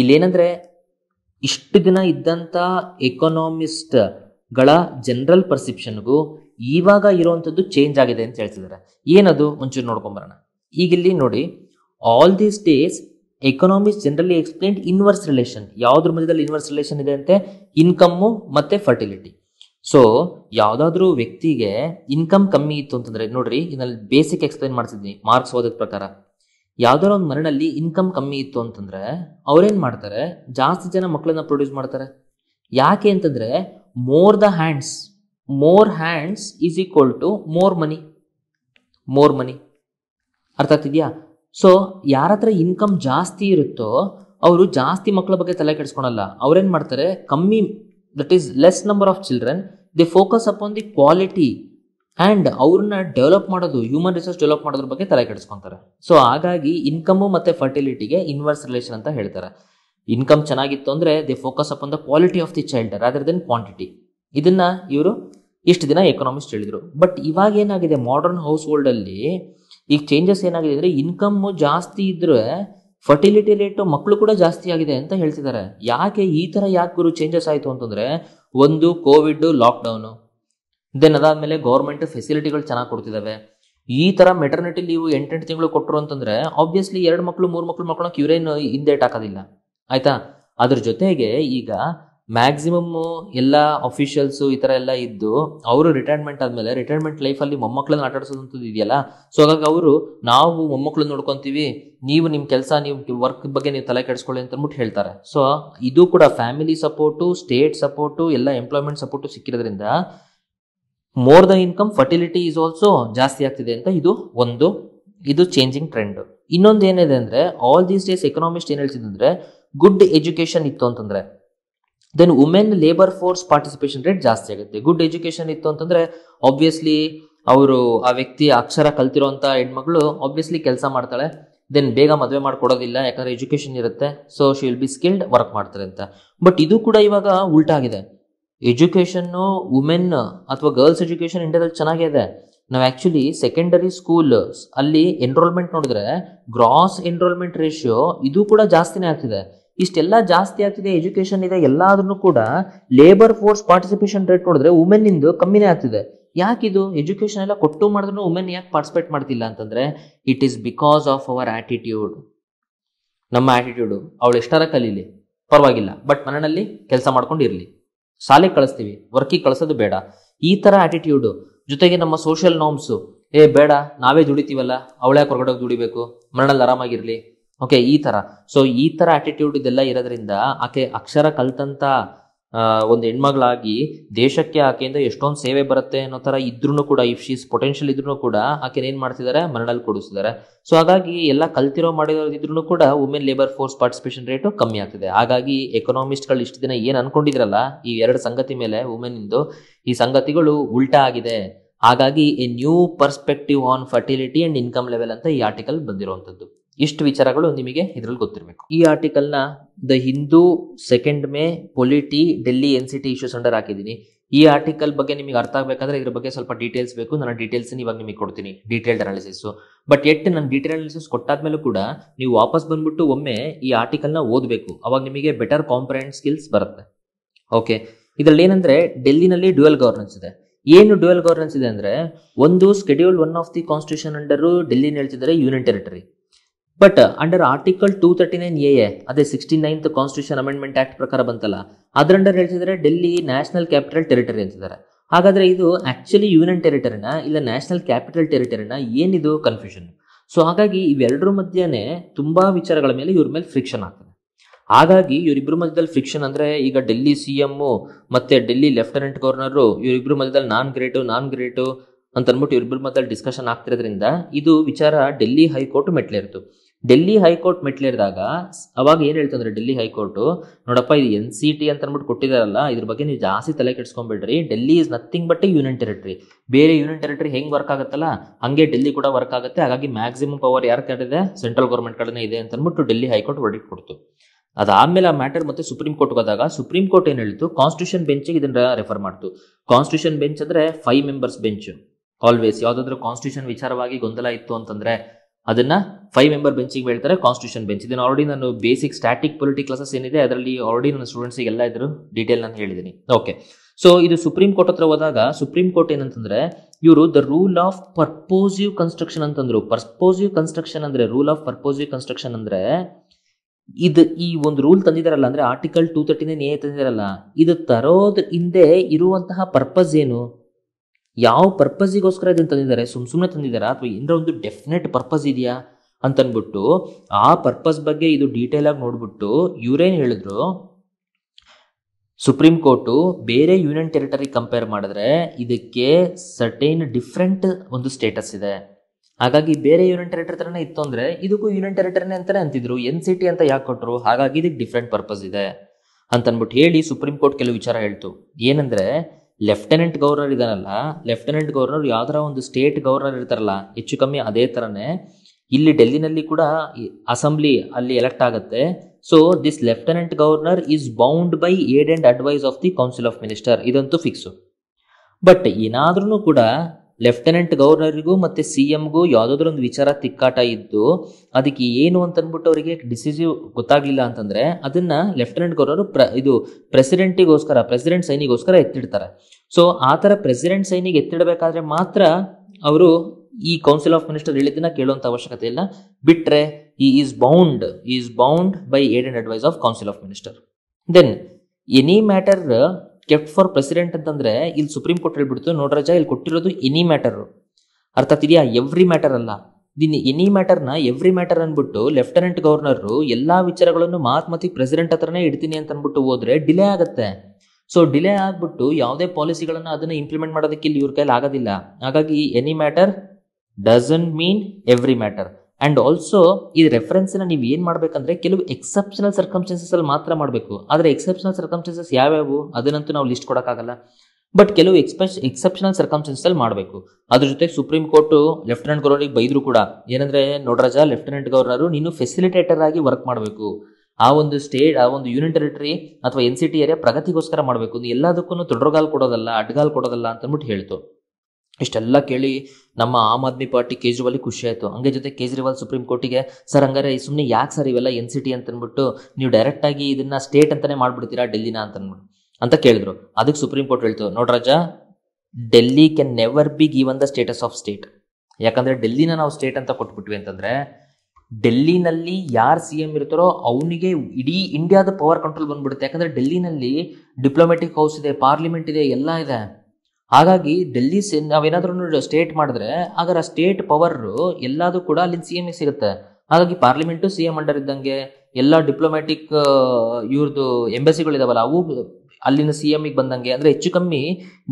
ಇಲ್ಲೇನಂದರೆ ಇಷ್ಟು ದಿನ ಇದ್ದಂಥ ಎಕನಾಮಿಸ್ಟ್ಗಳ ಜನರಲ್ ಪರ್ಸೆಪ್ಷನ್ಗೂ ಇವಾಗ ಇರುವಂತದ್ದು ಚೇಂಜ್ ಆಗಿದೆ ಅಂತ ಹೇಳ್ತಿದ್ದಾರೆ ಏನದು ಒಂಚೂರು ನೋಡ್ಕೊಂಬರೋಣ ಇಲ್ಲಿ ನೋಡಿ all these days economics generally explained inverse relation ಯಾವುದ್ರ ಮಧ್ಯದಲ್ಲಿ ಇನ್ವರ್ಸ್ ರಿಲೇಷನ್ ಇದೆ ಅಂತೆ ಇನ್ಕಮ್ಮು ಮತ್ತು ಫರ್ಟಿಲಿಟಿ ಸೊ ಯಾವುದಾದ್ರೂ ವ್ಯಕ್ತಿಗೆ ಇನ್ಕಮ್ ಕಮ್ಮಿ ಇತ್ತು ಅಂತಂದ್ರೆ ನೋಡ್ರಿ ಇದನ್ನ ಬೇಸಿಕ್ ಎಕ್ಸ್ಪ್ಲೈನ್ ಮಾಡ್ತಿದ್ದೀನಿ ಮಾರ್ಕ್ಸ್ ಓದೋದ್ ಪ್ರಕಾರ ಯಾವ್ದಾರ ಒಂದು ಮರಣಲ್ಲಿ ಇನ್ಕಮ್ ಕಮ್ಮಿ ಇತ್ತು ಅಂತಂದ್ರೆ ಅವ್ರೇನ್ ಮಾಡ್ತಾರೆ ಜಾಸ್ತಿ ಜನ ಮಕ್ಕಳನ್ನ ಪ್ರೊಡ್ಯೂಸ್ ಮಾಡ್ತಾರೆ ಯಾಕೆ ಅಂತಂದ್ರೆ more the hands more hands is equal to more money more money ಅರ್ಥ ಆಗ್ತಿದ್ಯಾ ಸೊ ಯಾರ ಹತ್ರ ಇನ್ಕಮ್ ಜಾಸ್ತಿ ಇರುತ್ತೋ ಅವರು ಜಾಸ್ತಿ ಮಕ್ಕಳ ಬಗ್ಗೆ ತಲೆ ಕೆಡಿಸ್ಕೊಳಲ್ಲ ಅವ್ರೇನ್ ಮಾಡ್ತಾರೆ ಕಮ್ಮಿ that is less number of children the focus upon the quality and ಅವ್ರನ್ನ ಡೆವಲಪ್ ಮಾಡೋದು ಹ್ಯೂಮನ್ ರಿಸೋರ್ಸ್ ಡೆವಲಪ್ ಮಾಡೋದ್ರ ಬಗ್ಗೆ ತಲೆ ಕೆಡಿಸ್ಕೊತಾರೆ ಸೊ ಹಾಗಾಗಿ ಇನ್ಕಮು ಮತ್ತು ಫರ್ಟಿಲಿಟಿಗೆ ಇನ್ವರ್ಸ್ ರಿಲೇಷನ್ ಅಂತ ಹೇಳ್ತಾರೆ ಇನ್ಕಮ್ ಚೆನ್ನಾಗಿತ್ತು ಅಂದರೆ the focus upon the quality of the child rather than quantity ಇದನ್ನ ಇವರು ಇಷ್ಟು ದಿನ ಎಕನಾಮಿಸ್ಟ್ ಹೇಳಿದರು ಬಟ್ ಇವಾಗ ಏನಾಗಿದೆ ಮಾಡರ್ನ್ ಹೌಸ್ ಹೋಲ್ಡಲ್ಲಿ ಈಗ ಚೇಂಜಸ್ ಏನಾಗಿದೆ ಅಂದರೆ ಇನ್ಕಮ್ಮು ಜಾಸ್ತಿ ಇದ್ರೆ ಫರ್ಟಿಲಿಟಿ ರೇಟು ಮಕ್ಕಳು ಕೂಡ ಜಾಸ್ತಿ ಆಗಿದೆ ಅಂತ ಹೇಳ್ತಿದ್ದಾರೆ ಯಾಕೆ ಈ ಥರ ಯಾಕೆ ಗುರು ಚೇಂಜಸ್ ಆಯಿತು ಅಂತಂದರೆ ಒಂದು ಕೋವಿಡ್ ಲಾಕ್ಡೌನು ದೆನ್ ಅದಾದಮೇಲೆ ಗೌರ್ಮೆಂಟ್ ಫೆಸಿಲಿಟಿಗಳು ಚೆನ್ನಾಗಿ ಕೊಡ್ತಿದ್ದಾವೆ ಈ ಥರ ಮೆಟರ್ನಿಟಿ ಲೀವ್ ಎಂಟೆಂಟು ತಿಂಗಳು ಕೊಟ್ಟರು ಅಂತಂದರೆ ಆಬ್ವಿಯಸ್ಲಿ ಎರಡು ಮಕ್ಕಳು ಮೂರು ಮಕ್ಕಳು ಮಕ್ಕಳನ್ನ ಕ್ಯೂರೇನು ಹಿಂದೆ ಹಾಕೋದಿಲ್ಲ ಆಯಿತಾ ಅದ್ರ ಜೊತೆಗೆ ಈಗ ಮ್ಯಾಕ್ಸಿಮಮ್ ಎಲ್ಲ ಅಫಿಷಿಯಲ್ಸು ಈ ಥರ ಎಲ್ಲ ಇದ್ದು ಅವರು ರಿಟೈರ್ಮೆಂಟ್ ಆದಮೇಲೆ ರಿಟೈರ್ಮೆಂಟ್ ಲೈಫಲ್ಲಿ ಮೊಮ್ಮಕ್ಕಳನ್ನ ಆಟ ಇದೆಯಲ್ಲ ಸೊ ಹಾಗಾಗಿ ಅವರು ನಾವು ಮೊಮ್ಮಕ್ಳು ನೋಡ್ಕೊತೀವಿ ನೀವು ನಿಮ್ಮ ಕೆಲಸ ನೀವು ವರ್ಕ್ ಬಗ್ಗೆ ನೀವು ತಲೆ ಕೆಡಿಸ್ಕೊಳ್ಳಿ ಅಂತ ಅಂದ್ಬಿಟ್ಟು ಹೇಳ್ತಾರೆ ಸೊ ಇದು ಕೂಡ ಫ್ಯಾಮಿಲಿ ಸಪೋರ್ಟು ಸ್ಟೇಟ್ ಸಪೋರ್ಟು ಎಲ್ಲ ಎಂಪ್ಲಾಯ್ಮೆಂಟ್ ಸಪೋರ್ಟು ಸಿಕ್ಕಿರೋದ್ರಿಂದ more than income fertility is also ಜಾಸ್ತಿ ಆಗ್ತಿದೆ ಅಂತ ಇದು ಒಂದು ಇದು ಚೇಂಜಿಂಗ್ ಟ್ರೆಂಡ್ ಇನ್ನೊಂದು ಏನಿದೆ ಅಂದರೆ ಆಲ್ ದೀಸ್ ಡೇಸ್ ಎಕನಾಮಿಸ್ಟ್ ಏನು ಹೇಳ್ತಿದ್ದಂದ್ರೆ ಗುಡ್ ಎಜುಕೇಷನ್ ಇತ್ತು ಅಂತಂದರೆ then women labour force participation rate ಜಾಸ್ತಿ ಆಗುತ್ತೆ ಗುಡ್ ಎಜುಕೇಶನ್ ಇತ್ತು ಅಂತಂದ್ರೆ ಆಬ್ವಿಯಸ್ಲಿ ಅವರು ಆ ವ್ಯಕ್ತಿ ಅಕ್ಷರ ಕಲ್ತಿರೋಂಥ ಹೆಣ್ಮಗಳು ಆಬ್ವಿಯಸ್ಲಿ ಕೆಲಸ ಮಾಡ್ತಾಳೆ ದೆನ್ ಬೇಗ ಮದುವೆ ಮಾಡ್ಕೊಡೋದಿಲ್ಲ ಯಾಕಂದ್ರೆ ಎಜುಕೇಶನ್ ಇರುತ್ತೆ so she will be skilled work ಮಾಡ್ತಾರೆ ಅಂತ ಬಟ್ ಇದು ಕೂಡ ಇವಾಗ ಉಲ್ಟಾಗಿದೆ ಎಜುಕೇಷನ್ನು ವುಮೆನ್ ಅಥವಾ ಗರ್ಲ್ಸ್ ಎಜುಕೇಷನ್ ಇಂಡಿಯಾದಲ್ಲಿ ಚೆನ್ನಾಗಿದೆ ನಾವು ಆ್ಯಕ್ಚುಲಿ ಸೆಕೆಂಡರಿ ಸ್ಕೂಲ್ ಅಲ್ಲಿ ಎನ್ರೋಲ್ಮೆಂಟ್ ನೋಡಿದ್ರೆ ಗ್ರಾಸ್ ಎನ್ರೋಲ್ಮೆಂಟ್ ರೇಷಿಯೋ ಇದು ಕೂಡ ಜಾಸ್ತಿನೇ ಆಗ್ತಿದೆ ಇಷ್ಟೆಲ್ಲ ಜಾಸ್ತಿ ಆಗ್ತಿದೆ ಎಜುಕೇಶನ್ ಇದೆ ಎಲ್ಲಾದ್ರೂ ಕೂಡ ಲೇಬರ್ ಫೋರ್ಸ್ ಪಾರ್ಟಿಸಿಪೇಷನ್ ರೇಟ್ ನೋಡಿದ್ರೆ ಉಮೆನ್ ಇಂದು ಕಮ್ಮಿನೇ ಆಗ್ತಿದೆ ಯಾಕಿದು ಎಜುಕೇಶನ್ ಎಲ್ಲ ಕೊಟ್ಟು ಮಾಡಿದ್ರು ಉಮೆನ್ ಯಾಕೆ ಪಾರ್ಟಿಸಿಪೇಟ್ ಮಾಡ್ತಿಲ್ಲ ಅಂತಂದ್ರೆ it is because of our attitude ನಮ್ಮ ಆಟಿಟ್ಯೂಡು ಅವಳು ಎಷ್ಟರ ಕಲೀಲಿ ಪರವಾಗಿಲ್ಲ ಬಟ್ ಮನೆಯಲ್ಲಿ ಕೆಲಸ ಮಾಡ್ಕೊಂಡು ಇರಲಿ ಶಾಲೆಗೆ ಕಳಿಸ್ತೀವಿ ವರ್ಕಿಗೆ ಕಳಿಸೋದು ಬೇಡ ಈ ಥರ ಆಟಿಟ್ಯೂಡು ಜೊತೆಗೆ ನಮ್ಮ ಸೋಷಿಯಲ್ ನಾರ್ಮ್ಸು ಏ ಬೇಡ ನಾವೇ ದುಡಿತೀವಲ್ಲ ಅವಳೇ ಹೊರಗಡೆ ದುಡಿಬೇಕು ಮನೆಯಲ್ಲಿ ಆರಾಮಾಗಿರಲಿ ಓಕೆ ಈ ತರ ಸೊ ಈ ತರ ಆಟಿಟ್ಯೂಡ್ ಇದೆಲ್ಲ ಇರೋದ್ರಿಂದ ಆಕೆ ಅಕ್ಷರ ಕಲ್ತಂತ ಒಂದು ಹೆಣ್ಮಗಳಾಗಿ ದೇಶಕ್ಕೆ ಆಕೆಯಿಂದ ಎಷ್ಟೊಂದು ಸೇವೆ ಬರುತ್ತೆ ಅನ್ನೋ ತರ ಇದ್ರೂ ಕೂಡ ಇಫ್ ಶೀಸ್ ಪೊಟೆನ್ಷಿಯಲ್ ಇದ್ರೂ ಕೂಡ ಆಕೆ ಏನ್ ಮಾಡ್ತಿದ್ದಾರೆ ಮರಣಲ್ಲಿ ಕೊಡಿಸಿದ್ದಾರೆ ಸೊ ಹಾಗಾಗಿ ಎಲ್ಲ ಕಲ್ತಿರೋ ಮಾಡಿರೋದಿದ್ರು ಕೂಡ women labour force participation rate ಕಮ್ಮಿ ಆಗ್ತಿದೆ ಹಾಗಾಗಿ ಎಕನಾಮಿಸ್ಟ್ಗಳು ಇಷ್ಟು ದಿನ ಏನ್ ಅನ್ಕೊಂಡಿದ್ರಲ್ಲ ಈ ಎರಡು ಸಂಗತಿ ಮೇಲೆ ವುಮೆನ್ ಇಂದು ಈ ಸಂಗತಿಗಳು ಉಲ್ಟಾ ಆಗಿದೆ ಹಾಗಾಗಿ a new perspective on fertility and income level ಅಂತ ಈ ಆರ್ಟಿಕಲ್ ಬಂದಿರುವಂತದ್ದು ಇಷ್ಟು ವಿಚಾರಗಳು ನಿಮಗೆ ಇದರಲ್ಲಿ ಗೊತ್ತಿರಬೇಕು ಈ ಆರ್ಟಿಕಲ್ನ the Hindu second May polity Delhi N C T issues under ಹಾಕಿದ್ದೀನಿ ಈ ಆರ್ಟಿಕಲ್ ಬಗ್ಗೆ ನಿಮಗೆ ಅರ್ಥ ಆಗಬೇಕಾದ್ರೆ ಇದ್ರ ಬಗ್ಗೆ ಸ್ವಲ್ಪ ಡೀಟೇಲ್ಸ್ ಬೇಕು ನನ್ನ ಡೀಟೇಲ್ಸ್ ಇವಾಗ ನಿಮಗೆ ಕೊಡ್ತೀನಿ ಡೀಟೇಲ್ಡ್ ಅನಾಲಿಸಿಸ್ ಬಟ್ ಎಟ್ ನನ್ನ ಡೀಟೇಲ್ ಅನಾಲಿಸಿಸ್ ಕೊಟ್ಟಾದ್ಮೇಲೂ ಕೂಡ ನೀವು ವಾಪಸ್ ಬಂದ್ಬಿಟ್ಟು ಒಮ್ಮೆ ಈ ಆರ್ಟಿಕಲ್ನ ಓದಬೇಕು ಅವಾಗ ನಿಮಗೆ ಬೆಟರ್ ಕಾಂಪರೆಂಟ್ ಸ್ಕಿಲ್ಸ್ ಬರುತ್ತೆ ಓಕೆ ಇದರಲ್ಲಿ ಏನಂದ್ರೆ ಡೆಲ್ಲಿನಲ್ಲಿ ಡ್ಯುಯಲ್ ಗವರ್ನೆನ್ಸ್ ಇದೆ ಏನು ಡ್ಯುಯಲ್ ಗವರ್ನೆನ್ಸ್ ಇದೆ ಅಂದ್ರೆ ಒಂದು schedule one of the constitution under Delhi ಹೇಳ್ತಿದ್ದಾರೆ union territory but under article two thirty nine A ಅದೇ sixty ninth constitution amendment act ಪ್ರಕಾರ ಬಂತಲ್ಲ ಅದರ ಅಂಡರ್ ಹೇಳ್ತಿದ್ರೆ ಡೆಲ್ಲಿ ನ್ಯಾಷನಲ್ ಕ್ಯಾಪಿಟಲ್ ಟೆರಿಟರಿ ಅಂತಿದ್ದಾರೆ ಹಾಗಾದ್ರೆ ಇದು ಆಕ್ಚುಲಿ ಯೂನಿಯನ್ ಟೆರಿಟರಿನ ಇಲ್ಲ ನ್ಯಾಷನಲ್ ಕ್ಯಾಪಿಟಲ್ ಟೆರಿಟರಿನ ಏನಿದು ಕನ್ಫ್ಯೂಷನ್ ಸೊ ಹಾಗಾಗಿ ಇವೆರಡರ ಮಧ್ಯೆ ತುಂಬಾ ವಿಚಾರಗಳ ಮೇಲೆ ಇವ್ರ ಮೇಲೆ ಫ್ರಿಕ್ಷನ್ ಆಗ್ತದೆ ಹಾಗಾಗಿ ಇವರಿಬ್ಬರ ಮಧ್ಯದಲ್ಲಿ ಫ್ರಿಕ್ಷನ್ ಅಂದ್ರೆ ಈಗ ಡೆಲ್ಲಿ ಸಿ ಎಮ್ ಮತ್ತೆ ಡೆಲ್ಲಿ ಲೆಫ್ಟಿನೆಂಟ್ ಗವರ್ನರು ಇವರಿಬ್ಬರ ಮಧ್ಯದಲ್ಲಿ ನಾನ್ ಗ್ರೇಟು ನಾನ್ ಗ್ರೇಟು ಅಂತ ಅಂದ್ಬಿಟ್ಟು ಇವ್ರಿಬ್ರ ಮಧ್ಯದಲ್ಲಿ ಡಿಸ್ಕಷನ್ ಆಗ್ತಿರೋದ್ರಿಂದ ಇದು ವಿಚಾರ ಡೆಲ್ಲಿ ಹೈಕೋರ್ಟ್ ಮೆಟ್ಲಿರ್ತು ಡೆಲ್ಲಿ ಹೈಕೋರ್ಟ್ ಮೆಟ್ಲಿರಿದಾಗ ಅವಾಗ ಏನು ಹೇಳ್ತಂದ್ರೆ ಡೆಲ್ಲಿ ಹೈಕೋರ್ಟ್ ನೋಡಪ್ಪ ಇದು ಎನ್ ಸಿ ಟಿ ಅಂತ ಅಂದ್ಬಿಟ್ಟು ಕೊಟ್ಟಿದಾರಲ್ಲ ಇದ್ರ ಬಗ್ಗೆ ನೀವು ಜಾಸ್ತಿ ತಲೆ ಕೆಡ್ಸ್ಕೊಂಡ್ಬಿಡ್ರಿ Delhi is nothing but a union territory ಬೇರೆ ಯೂನಿಯನ್ ಟೆರಿಟರಿ ಹೆಂಗೆ ವರ್ಕ್ ಆಗುತ್ತಲ್ಲ ಹಂಗೆ ಡೆಲ್ಲಿ ಕೂಡ ವರ್ಕ್ ಆಗುತ್ತೆ ಹಾಗಾಗಿ ಮ್ಯಾಕ್ಸಿಮಮ್ ಪವರ್ ಯಾರ ಕಡೆ ಇದೆ ಸೆಂಟ್ರಲ್ ಗೌರ್ಮೆಂಟ್ ಕಡೆನೇ ಇದೆ ಅಂತ ಅಂದ್ಬಿಟ್ಟು ಡೆಲ್ಲಿ ಹೈಕೋರ್ಟ್ ವರ್ಡಿಟ್ ಕೊಡ್ತು ಅದಾದ್ಮೇಲೆ ಆ ಮ್ಯಾಟರ್ ಮತ್ತೆ ಸುಪ್ರೀಂ ಕೋರ್ಟ್ ಹೋದಾಗ ಸುಪ್ರೀಂ ಕೋರ್ಟ್ ಏನು ಹೇಳ್ತು ಕಾನ್ಸ್ಟಿಟ್ಯೂಷನ್ ಬೆಂಚ್ಗೆ ಇದನ್ನ ರೆಫರ್ ಮಾಡ್ತು ಕಾನ್ಸ್ಟಿಟ್ಯೂಷನ್ ಬೆಂಚ್ ಅಂದ್ರೆ ಫೈವ್ ಮೆಂಬರ್ಸ್ ಬೆಂಚ್ ಆಲ್ವೇಸ್ ಯಾವುದಾದ್ರೂ ಕಾನ್ಸ್ಟಿಟ್ಯೂಷನ್ ವಿಚಾರವಾಗಿ ಗೊಂದಲ ಇತ್ತು ಅಂತಂದ್ರೆ ಅದನ್ನು ಫೈವ್ ಮೆಂಬರ್ ಬೆಂಚಿಗೆ ಹೇಳ್ತಾರೆ ಕಾನ್ಸ್ಟಿಟ್ಯೂಷನ್ ಬೆಂಚ್ ಇದನ್ನು ಆಲ್ರೆಡಿ ನಾನು ಬೇಸಿಕ್ ಸ್ಟ್ಯಾಟಿಕ್ ಪೊಲಿಟಿಕ್ ಕ್ಲಾಸಸ್ ಏನಿದೆ ಅದರಲ್ಲಿ ಆಲ್ರೆಡಿ ನನ್ನ ಸ್ಟೂಡೆಂಟ್ಸಿಗೆ ಎಲ್ಲ ಇದ್ರು ಡೀಟೇಲ್ ನಾನು ಹೇಳಿದ್ದೀನಿ ಓಕೆ ಸೊ ಇದು ಸುಪ್ರೀಂ ಕೋರ್ಟ್ ಹತ್ರ ಹೋದಾಗ ಸುಪ್ರೀಂ ಕೋರ್ಟ್ ಏನಂತಂದ್ರೆ ಇವರು the rule of purposive construction ಅಂತಂದ್ರು ಪರ್ಪೋಸಿವ್ ಕನ್ಸ್ಟ್ರಕ್ಷನ್ ಅಂದ್ರೆ ರೂಲ್ ಆಫ್ ಪರ್ಪೋಸಿವ್ ಕನ್ಸ್ಟ್ರಕ್ಷನ್ ಅಂದ್ರೆ ಇದು ಈ ಒಂದು ರೂಲ್ ತಂದಿದಾರಲ್ಲ ಅಂದ್ರೆ ಆರ್ಟಿಕಲ್ ಟೂ ತರ್ಟಿನೇ ನೇ ತಂದಿದಾರಲ್ಲ ಇದು ತರೋದ್ ಹಿಂದೆ ಇರುವಂತಹ ಪರ್ಪಸ್ ಏನು ಯಾವ ಪರ್ಪಸ್ಗೋಸ್ಕರ ಇದನ್ನು ತಂದಿದ್ದಾರೆ ಸುಮ್ ಸುಮ್ಮನೆ ತಂದಿದ್ದಾರಾ ಅಥವಾ ಏನರ ಒಂದು ಡೆಫಿನೆಟ್ ಪರ್ಪಸ್ ಇದೆಯಾ ಅಂತನ್ಬಿಟ್ಟು ಆ ಪರ್ಪಸ್ ಬಗ್ಗೆ ಇದು ಡೀಟೇಲ್ ಆಗಿ ನೋಡ್ಬಿಟ್ಟು ಇವ್ರೇನು ಹೇಳಿದ್ರು ಸುಪ್ರೀಂ ಕೋರ್ಟು ಬೇರೆ ಯೂನಿಯನ್ ಟೆರಿಟರಿ ಕಂಪೇರ್ ಮಾಡಿದ್ರೆ ಇದಕ್ಕೆ ಸರ್ಟೈನ್ ಡಿಫ್ರೆಂಟ್ ಒಂದು ಸ್ಟೇಟಸ್ ಇದೆ ಹಾಗಾಗಿ ಬೇರೆ ಯೂನಿಯನ್ ಟೆರಿಟರಿ ಥರನೇ ಇತ್ತು ಅಂದರೆ ಇದಕ್ಕೂ ಯೂನಿಯನ್ ಟೆರಿಟರಿನೇ ಅಂತಲೇ ಅಂತಿದ್ರು ಎನ್ ಸಿ ಟಿ ಅಂತ ಯಾಕೆ ಕೊಟ್ಟರು ಹಾಗಾಗಿ ಇದಕ್ಕೆ ಡಿಫ್ರೆಂಟ್ ಪರ್ಪಸ್ ಇದೆ ಅಂತನ್ಬಿಟ್ಟು ಹೇಳಿ ಸುಪ್ರೀಂ ಕೋರ್ಟ್ ಕೆಲವು ವಿಚಾರ ಹೇಳ್ತು ಏನಂದರೆ ಲೆಫ್ಟಿನೆಂಟ್ ಗವರ್ನರ್ ಇದಾನಲ್ಲ ಲೆಫ್ಟಿನೆಂಟ್ ಗವರ್ನರ್ ಯಾವ್ದಾರ ಒಂದು ಸ್ಟೇಟ್ ಗವರ್ನರ್ ಇರ್ತಾರಲ್ಲ ಹೆಚ್ಚು ಕಮ್ಮಿ ಅದೇ ಥರನೇ ಇಲ್ಲಿ ಡೆಲ್ಲಿನಲ್ಲಿ ಕೂಡ ಅಸೆಂಬ್ಲಿ ಅಲ್ಲಿ ಎಲೆಕ್ಟ್ ಆಗುತ್ತೆ so this lieutenant governor is bound by aid and advice of the council of minister ಇದಂತೂ ಫಿಕ್ಸು ಬಟ್ ಏನಾದ್ರೂ ಕೂಡ ಲೆಫ್ಟಿನೆಂಟ್ ಗವರ್ನರ್ಗೂ ಮತ್ತೆ ಸಿ ಎಮ್ಗೂ ಯಾವುದಾದ್ರೂ ಒಂದು ವಿಚಾರ ತಿಕ್ಕಾಟ ಇದ್ದು ಅದಕ್ಕೆ ಏನು ಅಂತ ಅಂದ್ಬಿಟ್ಟು ಅವರಿಗೆ ಡಿಸಿಸಿವ್ ಗೊತ್ತಾಗ್ಲಿಲ್ಲ ಅಂತಂದ್ರೆ ಅದನ್ನ ಲೆಫ್ಟಿನೆಂಟ್ ಗವರ್ನರ್ ಪ್ರ ಇದು ಪ್ರೆಸಿಡೆಂಟಿಗೋಸ್ಕರ ಪ್ರೆಸಿಡೆಂಟ್ ಸೈನಿಗೋಸ್ಕರ ಎತ್ತಿಡ್ತಾರೆ ಸೊ ಆ ಥರ ಪ್ರೆಸಿಡೆಂಟ್ ಸೈನಿಗೆ ಎತ್ತಿಡಬೇಕಾದ್ರೆ ಮಾತ್ರ ಅವರು ಈ ಕೌನ್ಸಿಲ್ ಆಫ್ ಮಿನಿಸ್ಟರ್ ಹೇಳಿದ್ದನ್ನ ಕೇಳುವಂಥ ಅವಶ್ಯಕತೆ ಇಲ್ಲ ಬಿಟ್ರೆ ಈ is bound is bound by aid and advice of council of minister then any matter kept for president ಅಂತಂದ್ರೆ ಇಲ್ಲಿ ಸುಪ್ರೀಂ ಕೋರ್ಟ್ ಹೇಳ್ಬಿಡ್ತು ನೋಡ್ರಜ ಇಲ್ಲಿ ಕೊಟ್ಟಿರೋದು ಎನಿ ಮ್ಯಾಟರ್ ಅರ್ಥಾತ್ ಇದೆಯಾ ಎವ್ರಿ ಮ್ಯಾಟರ್ ಅಲ್ಲ ದಿನ ಎನಿ ಮ್ಯಾಟರ್ನ ಎವ್ರಿ ಮ್ಯಾಟರ್ ಅಂದ್ಬಿಟ್ಟು ಲೆಫ್ಟಿನೆಂಟ್ ಗವರ್ನರು ಎಲ್ಲಾ ವಿಚಾರಗಳನ್ನು ಮಾತ್ಮತಿ ಪ್ರೆಸಿಡೆಂಟ್ ಹತ್ರನೇ ಇಡ್ತೀನಿ ಅಂತ ಅಂದ್ಬಿಟ್ಟು ಹೋದ್ರೆ ಡಿಲೇ ಆಗುತ್ತೆ ಸೊ ಡಿಲೇ ಆಗ್ಬಿಟ್ಟು ಯಾವುದೇ ಪಾಲಿಸಿಗಳನ್ನು ಅದನ್ನು ಇಂಪ್ಲಿಮೆಂಟ್ ಮಾಡೋದಕ್ಕೆ ಇಲ್ಲಿ ಇವ್ರ ಕೈಲಿ ಆಗೋದಿಲ್ಲ ಹಾಗಾಗಿ any matter doesn't mean every matter and also ಈ ರೆಫರೆನ್ಸ್ನ ನೀವು ಏನು ಮಾಡಬೇಕಂದ್ರೆ ಕೆಲವು ಎಕ್ಸೆಪ್ಷನಲ್ ಸರ್ಕಮ್ಸ್ಟೆನ್ಸಲ್ಲಿ ಮಾತ್ರ ಮಾಡಬೇಕು ಆದರೆ ಎಕ್ಸೆಪ್ಷನಲ್ ಸರ್ಕಮ್ಸ್ಟೆನ್ಸಸ್ ಯಾವ್ಯಾವು ಅದನ್ನಂತೂ ನಾವು ಲಿಸ್ಟ್ ಕೊಡೋಕ್ಕಾಗಲ್ಲ ಬಟ್ ಕೆಲವು ಎಕ್ಸ್ಪೆಷ್ ಎಕ್ಸೆಪ್ಷನಲ್ ಸರ್ಕಮ್ಸ್ಟೆನ್ಸಲ್ಲಿ ಮಾಡಬೇಕು ಅದ್ರ ಜೊತೆ ಸುಪ್ರೀಂ ಕೋರ್ಟು ಲೆಫ್ಟಿನೆಂಟ್ ಗವರ್ನರಿಗೆ ಬೈದ್ರು ಕೂಡ ಏನಂದ್ರೆ ನೋಡ್ರಾಜ ಲೆಫ್ಟಿನೆಂಟ್ ಗವರ್ನರು ನೀನು ಫೆಸಿಲಿಟೇಟರ್ ಆಗಿ ವರ್ಕ್ ಮಾಡಬೇಕು ಆ ಒಂದು ಸ್ಟೇಟ್ ಆ ಒಂದು ಯೂನಿಯನ್ ಟೆರಿಟರಿ ಅಥವಾ ಎನ್ ಸಿ ಟಿ ಏರಿಯಾ ಪ್ರಗತಿಗೋಸ್ಕರ ಮಾಡಬೇಕು ಎಲ್ಲದಕ್ಕೂ ತೊಡರುಗಾಲ್ ಕೊಡೋದಲ್ಲ ಅಡ್ಗಾಲ್ ಕೊಡೋದಲ್ಲ ಅಂತಂದ್ಬಿಟ್ಟು ಹೇಳ್ತು ಇಷ್ಟೆಲ್ಲ ಕೇಳಿ ನಮ್ಮ ಆಮ್ ಆದ್ಮಿ ಪಾರ್ಟಿ ಕೇಜ್ರಿವಾಲ್ ಖುಷಿ ಆಯಿತು ಹಂಗೆ ಜೊತೆ ಕೇಜ್ರಿವಾಲ್ ಸುಪ್ರೀಂ ಕೋರ್ಟಿಗೆ ಸರ್ ಹಂಗಾರೆ ಸುಮ್ಮನೆ ಯಾಕೆ ಸರ್ ಇವೆಲ್ಲ ಎನ್ ಸಿ ಟಿ ಅಂತ ಅಂದ್ಬಿಟ್ಟು ನೀವು ಡೈರೆಕ್ಟಾಗಿ ಇದನ್ನ ಸ್ಟೇಟ್ ಅಂತಲೇ ಮಾಡಿಬಿಡ್ತೀರಾ ಡೆಲ್ಲಿನ ಅಂತನ್ಬಿಟ್ಟು ಅಂತ ಕೇಳಿದ್ರು ಅದಕ್ಕೆ ಸುಪ್ರೀಂ ಕೋರ್ಟ್ ಹೇಳ್ತು ರಜಾ Delhi can never be given the status of state ಯಾಕಂದ್ರೆ ಡೆಲ್ಲಿನ ನಾವು ಸ್ಟೇಟ್ ಅಂತ ಕೊಟ್ಬಿಟ್ವಿ ಅಂತಂದರೆ ಡೆಲ್ಲಿನಲ್ಲಿ ಯಾರು ಸಿ ಎಂ ಇರ್ತಾರೋ ಅವನಿಗೆ ಇಡೀ ಇಂಡಿಯಾದ ಪವರ್ ಕಂಟ್ರೋಲ್ ಬಂದ್ಬಿಡುತ್ತೆ ಯಾಕಂದರೆ ಡೆಲ್ಲಿನಲ್ಲಿ ಡಿಪ್ಲೊಮೆಟಿಕ್ ಹೌಸ್ ಇದೆ ಪಾರ್ಲಿಮೆಂಟ್ ಇದೆ ಎಲ್ಲ ಇದೆ ಹಾಗಾಗಿ ಡೆಲ್ಲಿ ಸೇ ನಾವೇನಾದ್ರೂ ಸ್ಟೇಟ್ ಮಾಡಿದ್ರೆ ಆಗ ಸ್ಟೇಟ್ ಪವರ್ ಎಲ್ಲದೂ ಕೂಡ ಅಲ್ಲಿನ ಸಿ ಎಂ ಸಿಗುತ್ತೆ ಹಾಗಾಗಿ ಪಾರ್ಲಿಮೆಂಟು ಸಿ ಎಂ ಅಂಡರ್ ಇದ್ದಂಗೆ ಎಲ್ಲ ಡಿಪ್ಲೊಮ್ಯಾಟಿಕ್ ಇವ್ರದ್ದು ಎಂಬಸಿಗಳಿದಾವಲ್ಲ ಅವು ಅಲ್ಲಿನ ಸಿ ಎಂ ಬಂದಂಗೆ ಅಂದ್ರೆ ಹೆಚ್ಚು ಕಮ್ಮಿ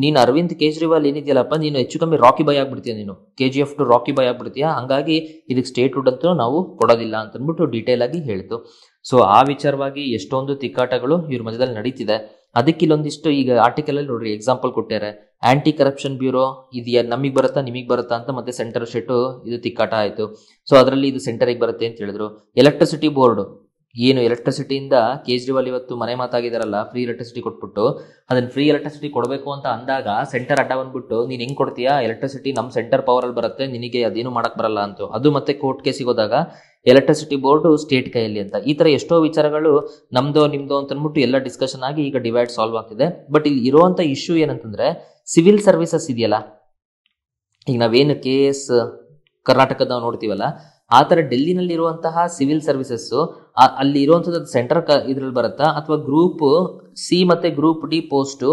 ನೀನು ಅರವಿಂದ್ ಕೇಜ್ರಿವಾಲ್ ಏನಿದೆಯಲ್ಲಪ್ಪ ನೀನು ಹೆಚ್ಚು ಕಮ್ಮಿ ರಾಕಿ ಬಾಯ್ ಆಗ್ಬಿಡ್ತೀಯ ನೀನು K G F two Rocky boy ಆಗ್ಬಿಡ್ತೀಯ ಹಂಗಾಗಿ ಇದಕ್ಕೆ ಸ್ಟೇಟ್ಹುಡ್ ಅಂತ ನಾವು ಕೊಡೋದಿಲ್ಲ ಅಂತಂದ್ಬಿಟ್ಟು ಡೀಟೇಲ್ ಆಗಿ ಹೇಳ್ತು ಸೊ ಆ ವಿಚಾರವಾಗಿ ಎಷ್ಟೊಂದು ತಿಕ್ಕಾಟಗಳು ಇವ್ರ ಮಧ್ಯದಲ್ಲಿ ನಡೀತಿದೆ ಅದಕ್ಕೆ ಇಲ್ಲೊಂದಿಷ್ಟು ಈಗ ಆರ್ಟಿಕಲ್ ಅಲ್ಲಿ ನೋಡ್ರಿ ಎಕ್ಸಾಂಪಲ್ ಕೊಟ್ಟಾರೆ ಆಂಟಿ ಕರಪ್ಷನ್ ಬ್ಯೂರೋ ಇದು ನಮಿಗೆ ಬರುತ್ತಾ ನಿಮಗ್ ಬರುತ್ತಾ ಅಂತ ಮತ್ತೆ ಸೆಂಟರ್ ಶೆಟ್ಟು ಇದು ತಿಕ್ಕಾಟ ಆಯಿತು ಸೊ ಅದರಲ್ಲಿ ಇದು ಸೆಂಟರಿಗೆ ಬರುತ್ತೆ ಅಂತ ಹೇಳಿದ್ರು ಎಲೆಕ್ಟ್ರಿಸಿಟಿ ಬೋರ್ಡ್ ಏನು ಎಲೆಕ್ಟ್ರಿಸಿಟಿಯಿಂದ ಕೇಜ್ರಿವಾಲ್ ಇವತ್ತು ಮನೆ ಮಾತಾಗಿದಾರಲ್ಲ ಫ್ರೀ ಎಲೆಕ್ಟ್ರಿಸಿಟಿ ಕೊಟ್ಬಿಟ್ಟು ಅದನ್ನ ಫ್ರೀ ಎಲೆಕ್ಟ್ರಿಸಿಟಿ ಕೊಡಬೇಕು ಅಂತ ಅಂದಾಗ ಸೆಂಟರ್ ಅಡ್ಡ ಬಂದ್ಬಿಟ್ಟು ನೀನು ಹೆಂಗೆ ಕೊಡ್ತೀಯಾ ಎಲೆಕ್ಟ್ರಿಸಿಟಿ ನಮ್ಮ ಸೆಂಟರ್ ಪವರಲ್ಲಿ ಬರುತ್ತೆ ನಿನಗೆ ಅದೇನು ಮಾಡಕ್ ಬರಲ್ಲ ಅಂತ ಅದು ಮತ್ತೆ ಕೋರ್ಟ್ ಕೇಸಿಗೆ ಹೋದಾಗ ಎಲೆಕ್ಟ್ರಿಸಿಟಿ ಬೋರ್ಡು ಸ್ಟೇಟ್ ಕೈಯಲ್ಲಿ ಅಂತ ಈ ಥರ ಎಷ್ಟೋ ವಿಚಾರಗಳು ನಮ್ದು ನಿಮ್ದೋ ಅಂತ ಅಂದ್ಬಿಟ್ಟು ಎಲ್ಲ ಡಿಸ್ಕಷನ್ ಆಗಿ ಈಗ ಡಿವೈಡ್ ಸಾಲ್ವ್ ಆಗ್ತಿದೆ ಬಟ್ ಇಲ್ಲಿ ಇರುವಂತ ಇಶ್ಯೂ ಏನಂತಂದ್ರೆ ಸಿವಿಲ್ ಸರ್ವಿಸಸ್ ಇದೆಯಲ್ಲ ಈಗ ನಾವೇನು ಕೆ ಎಸ್ ಕರ್ನಾಟಕದ ನೋಡ್ತೀವಲ್ಲ ಆ ಥರ ಡೆಲ್ಲಿನಲ್ಲಿರುವಂತಹ ಸಿವಿಲ್ ಸರ್ವಿಸಸ್ಸು ಅಲ್ಲಿ ಇರುವಂಥದ್ದು ಸೆಂಟರ್ ಕ ಇದ್ರಲ್ಲಿ ಬರುತ್ತಾ ಅಥವಾ ಗ್ರೂಪ್ ಸಿ ಮತ್ತು ಗ್ರೂಪ್ ಡಿ ಪೋಸ್ಟು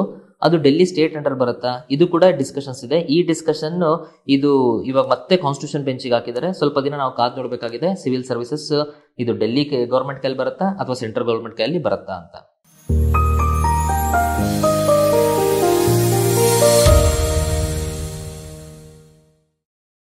ಅದು ಡೆಲ್ಲಿ ಸ್ಟೇಟ್ ಅಂಡರ್ ಬರುತ್ತಾ ಇದು ಕೂಡ ಡಿಸ್ಕಷನ್ಸ್ ಇದೆ ಈ ಡಿಸ್ಕಷನ್ ಇದು ಇವಾಗ ಮತ್ತೆ ಕಾನ್ಸ್ಟಿಟ್ಯೂಷನ್ ಬೆಂಚಿಗೆ ಹಾಕಿದರೆ ಸ್ವಲ್ಪ ದಿನ ನಾವು ಕಾದ್ ನೋಡಬೇಕಾಗಿದೆ ಸಿವಿಲ್ ಸರ್ವಿಸಸ್ ಇದು ಡೆಲ್ಲಿ ಗೌರ್ಮೆಂಟ್ ಕೈಲಿ ಬರುತ್ತಾ ಅಥವಾ ಸೆಂಟ್ರಲ್ ಗೌರ್ಮೆಂಟ್ ಕೈಯಲ್ಲಿ ಬರುತ್ತಾ ಅಂತ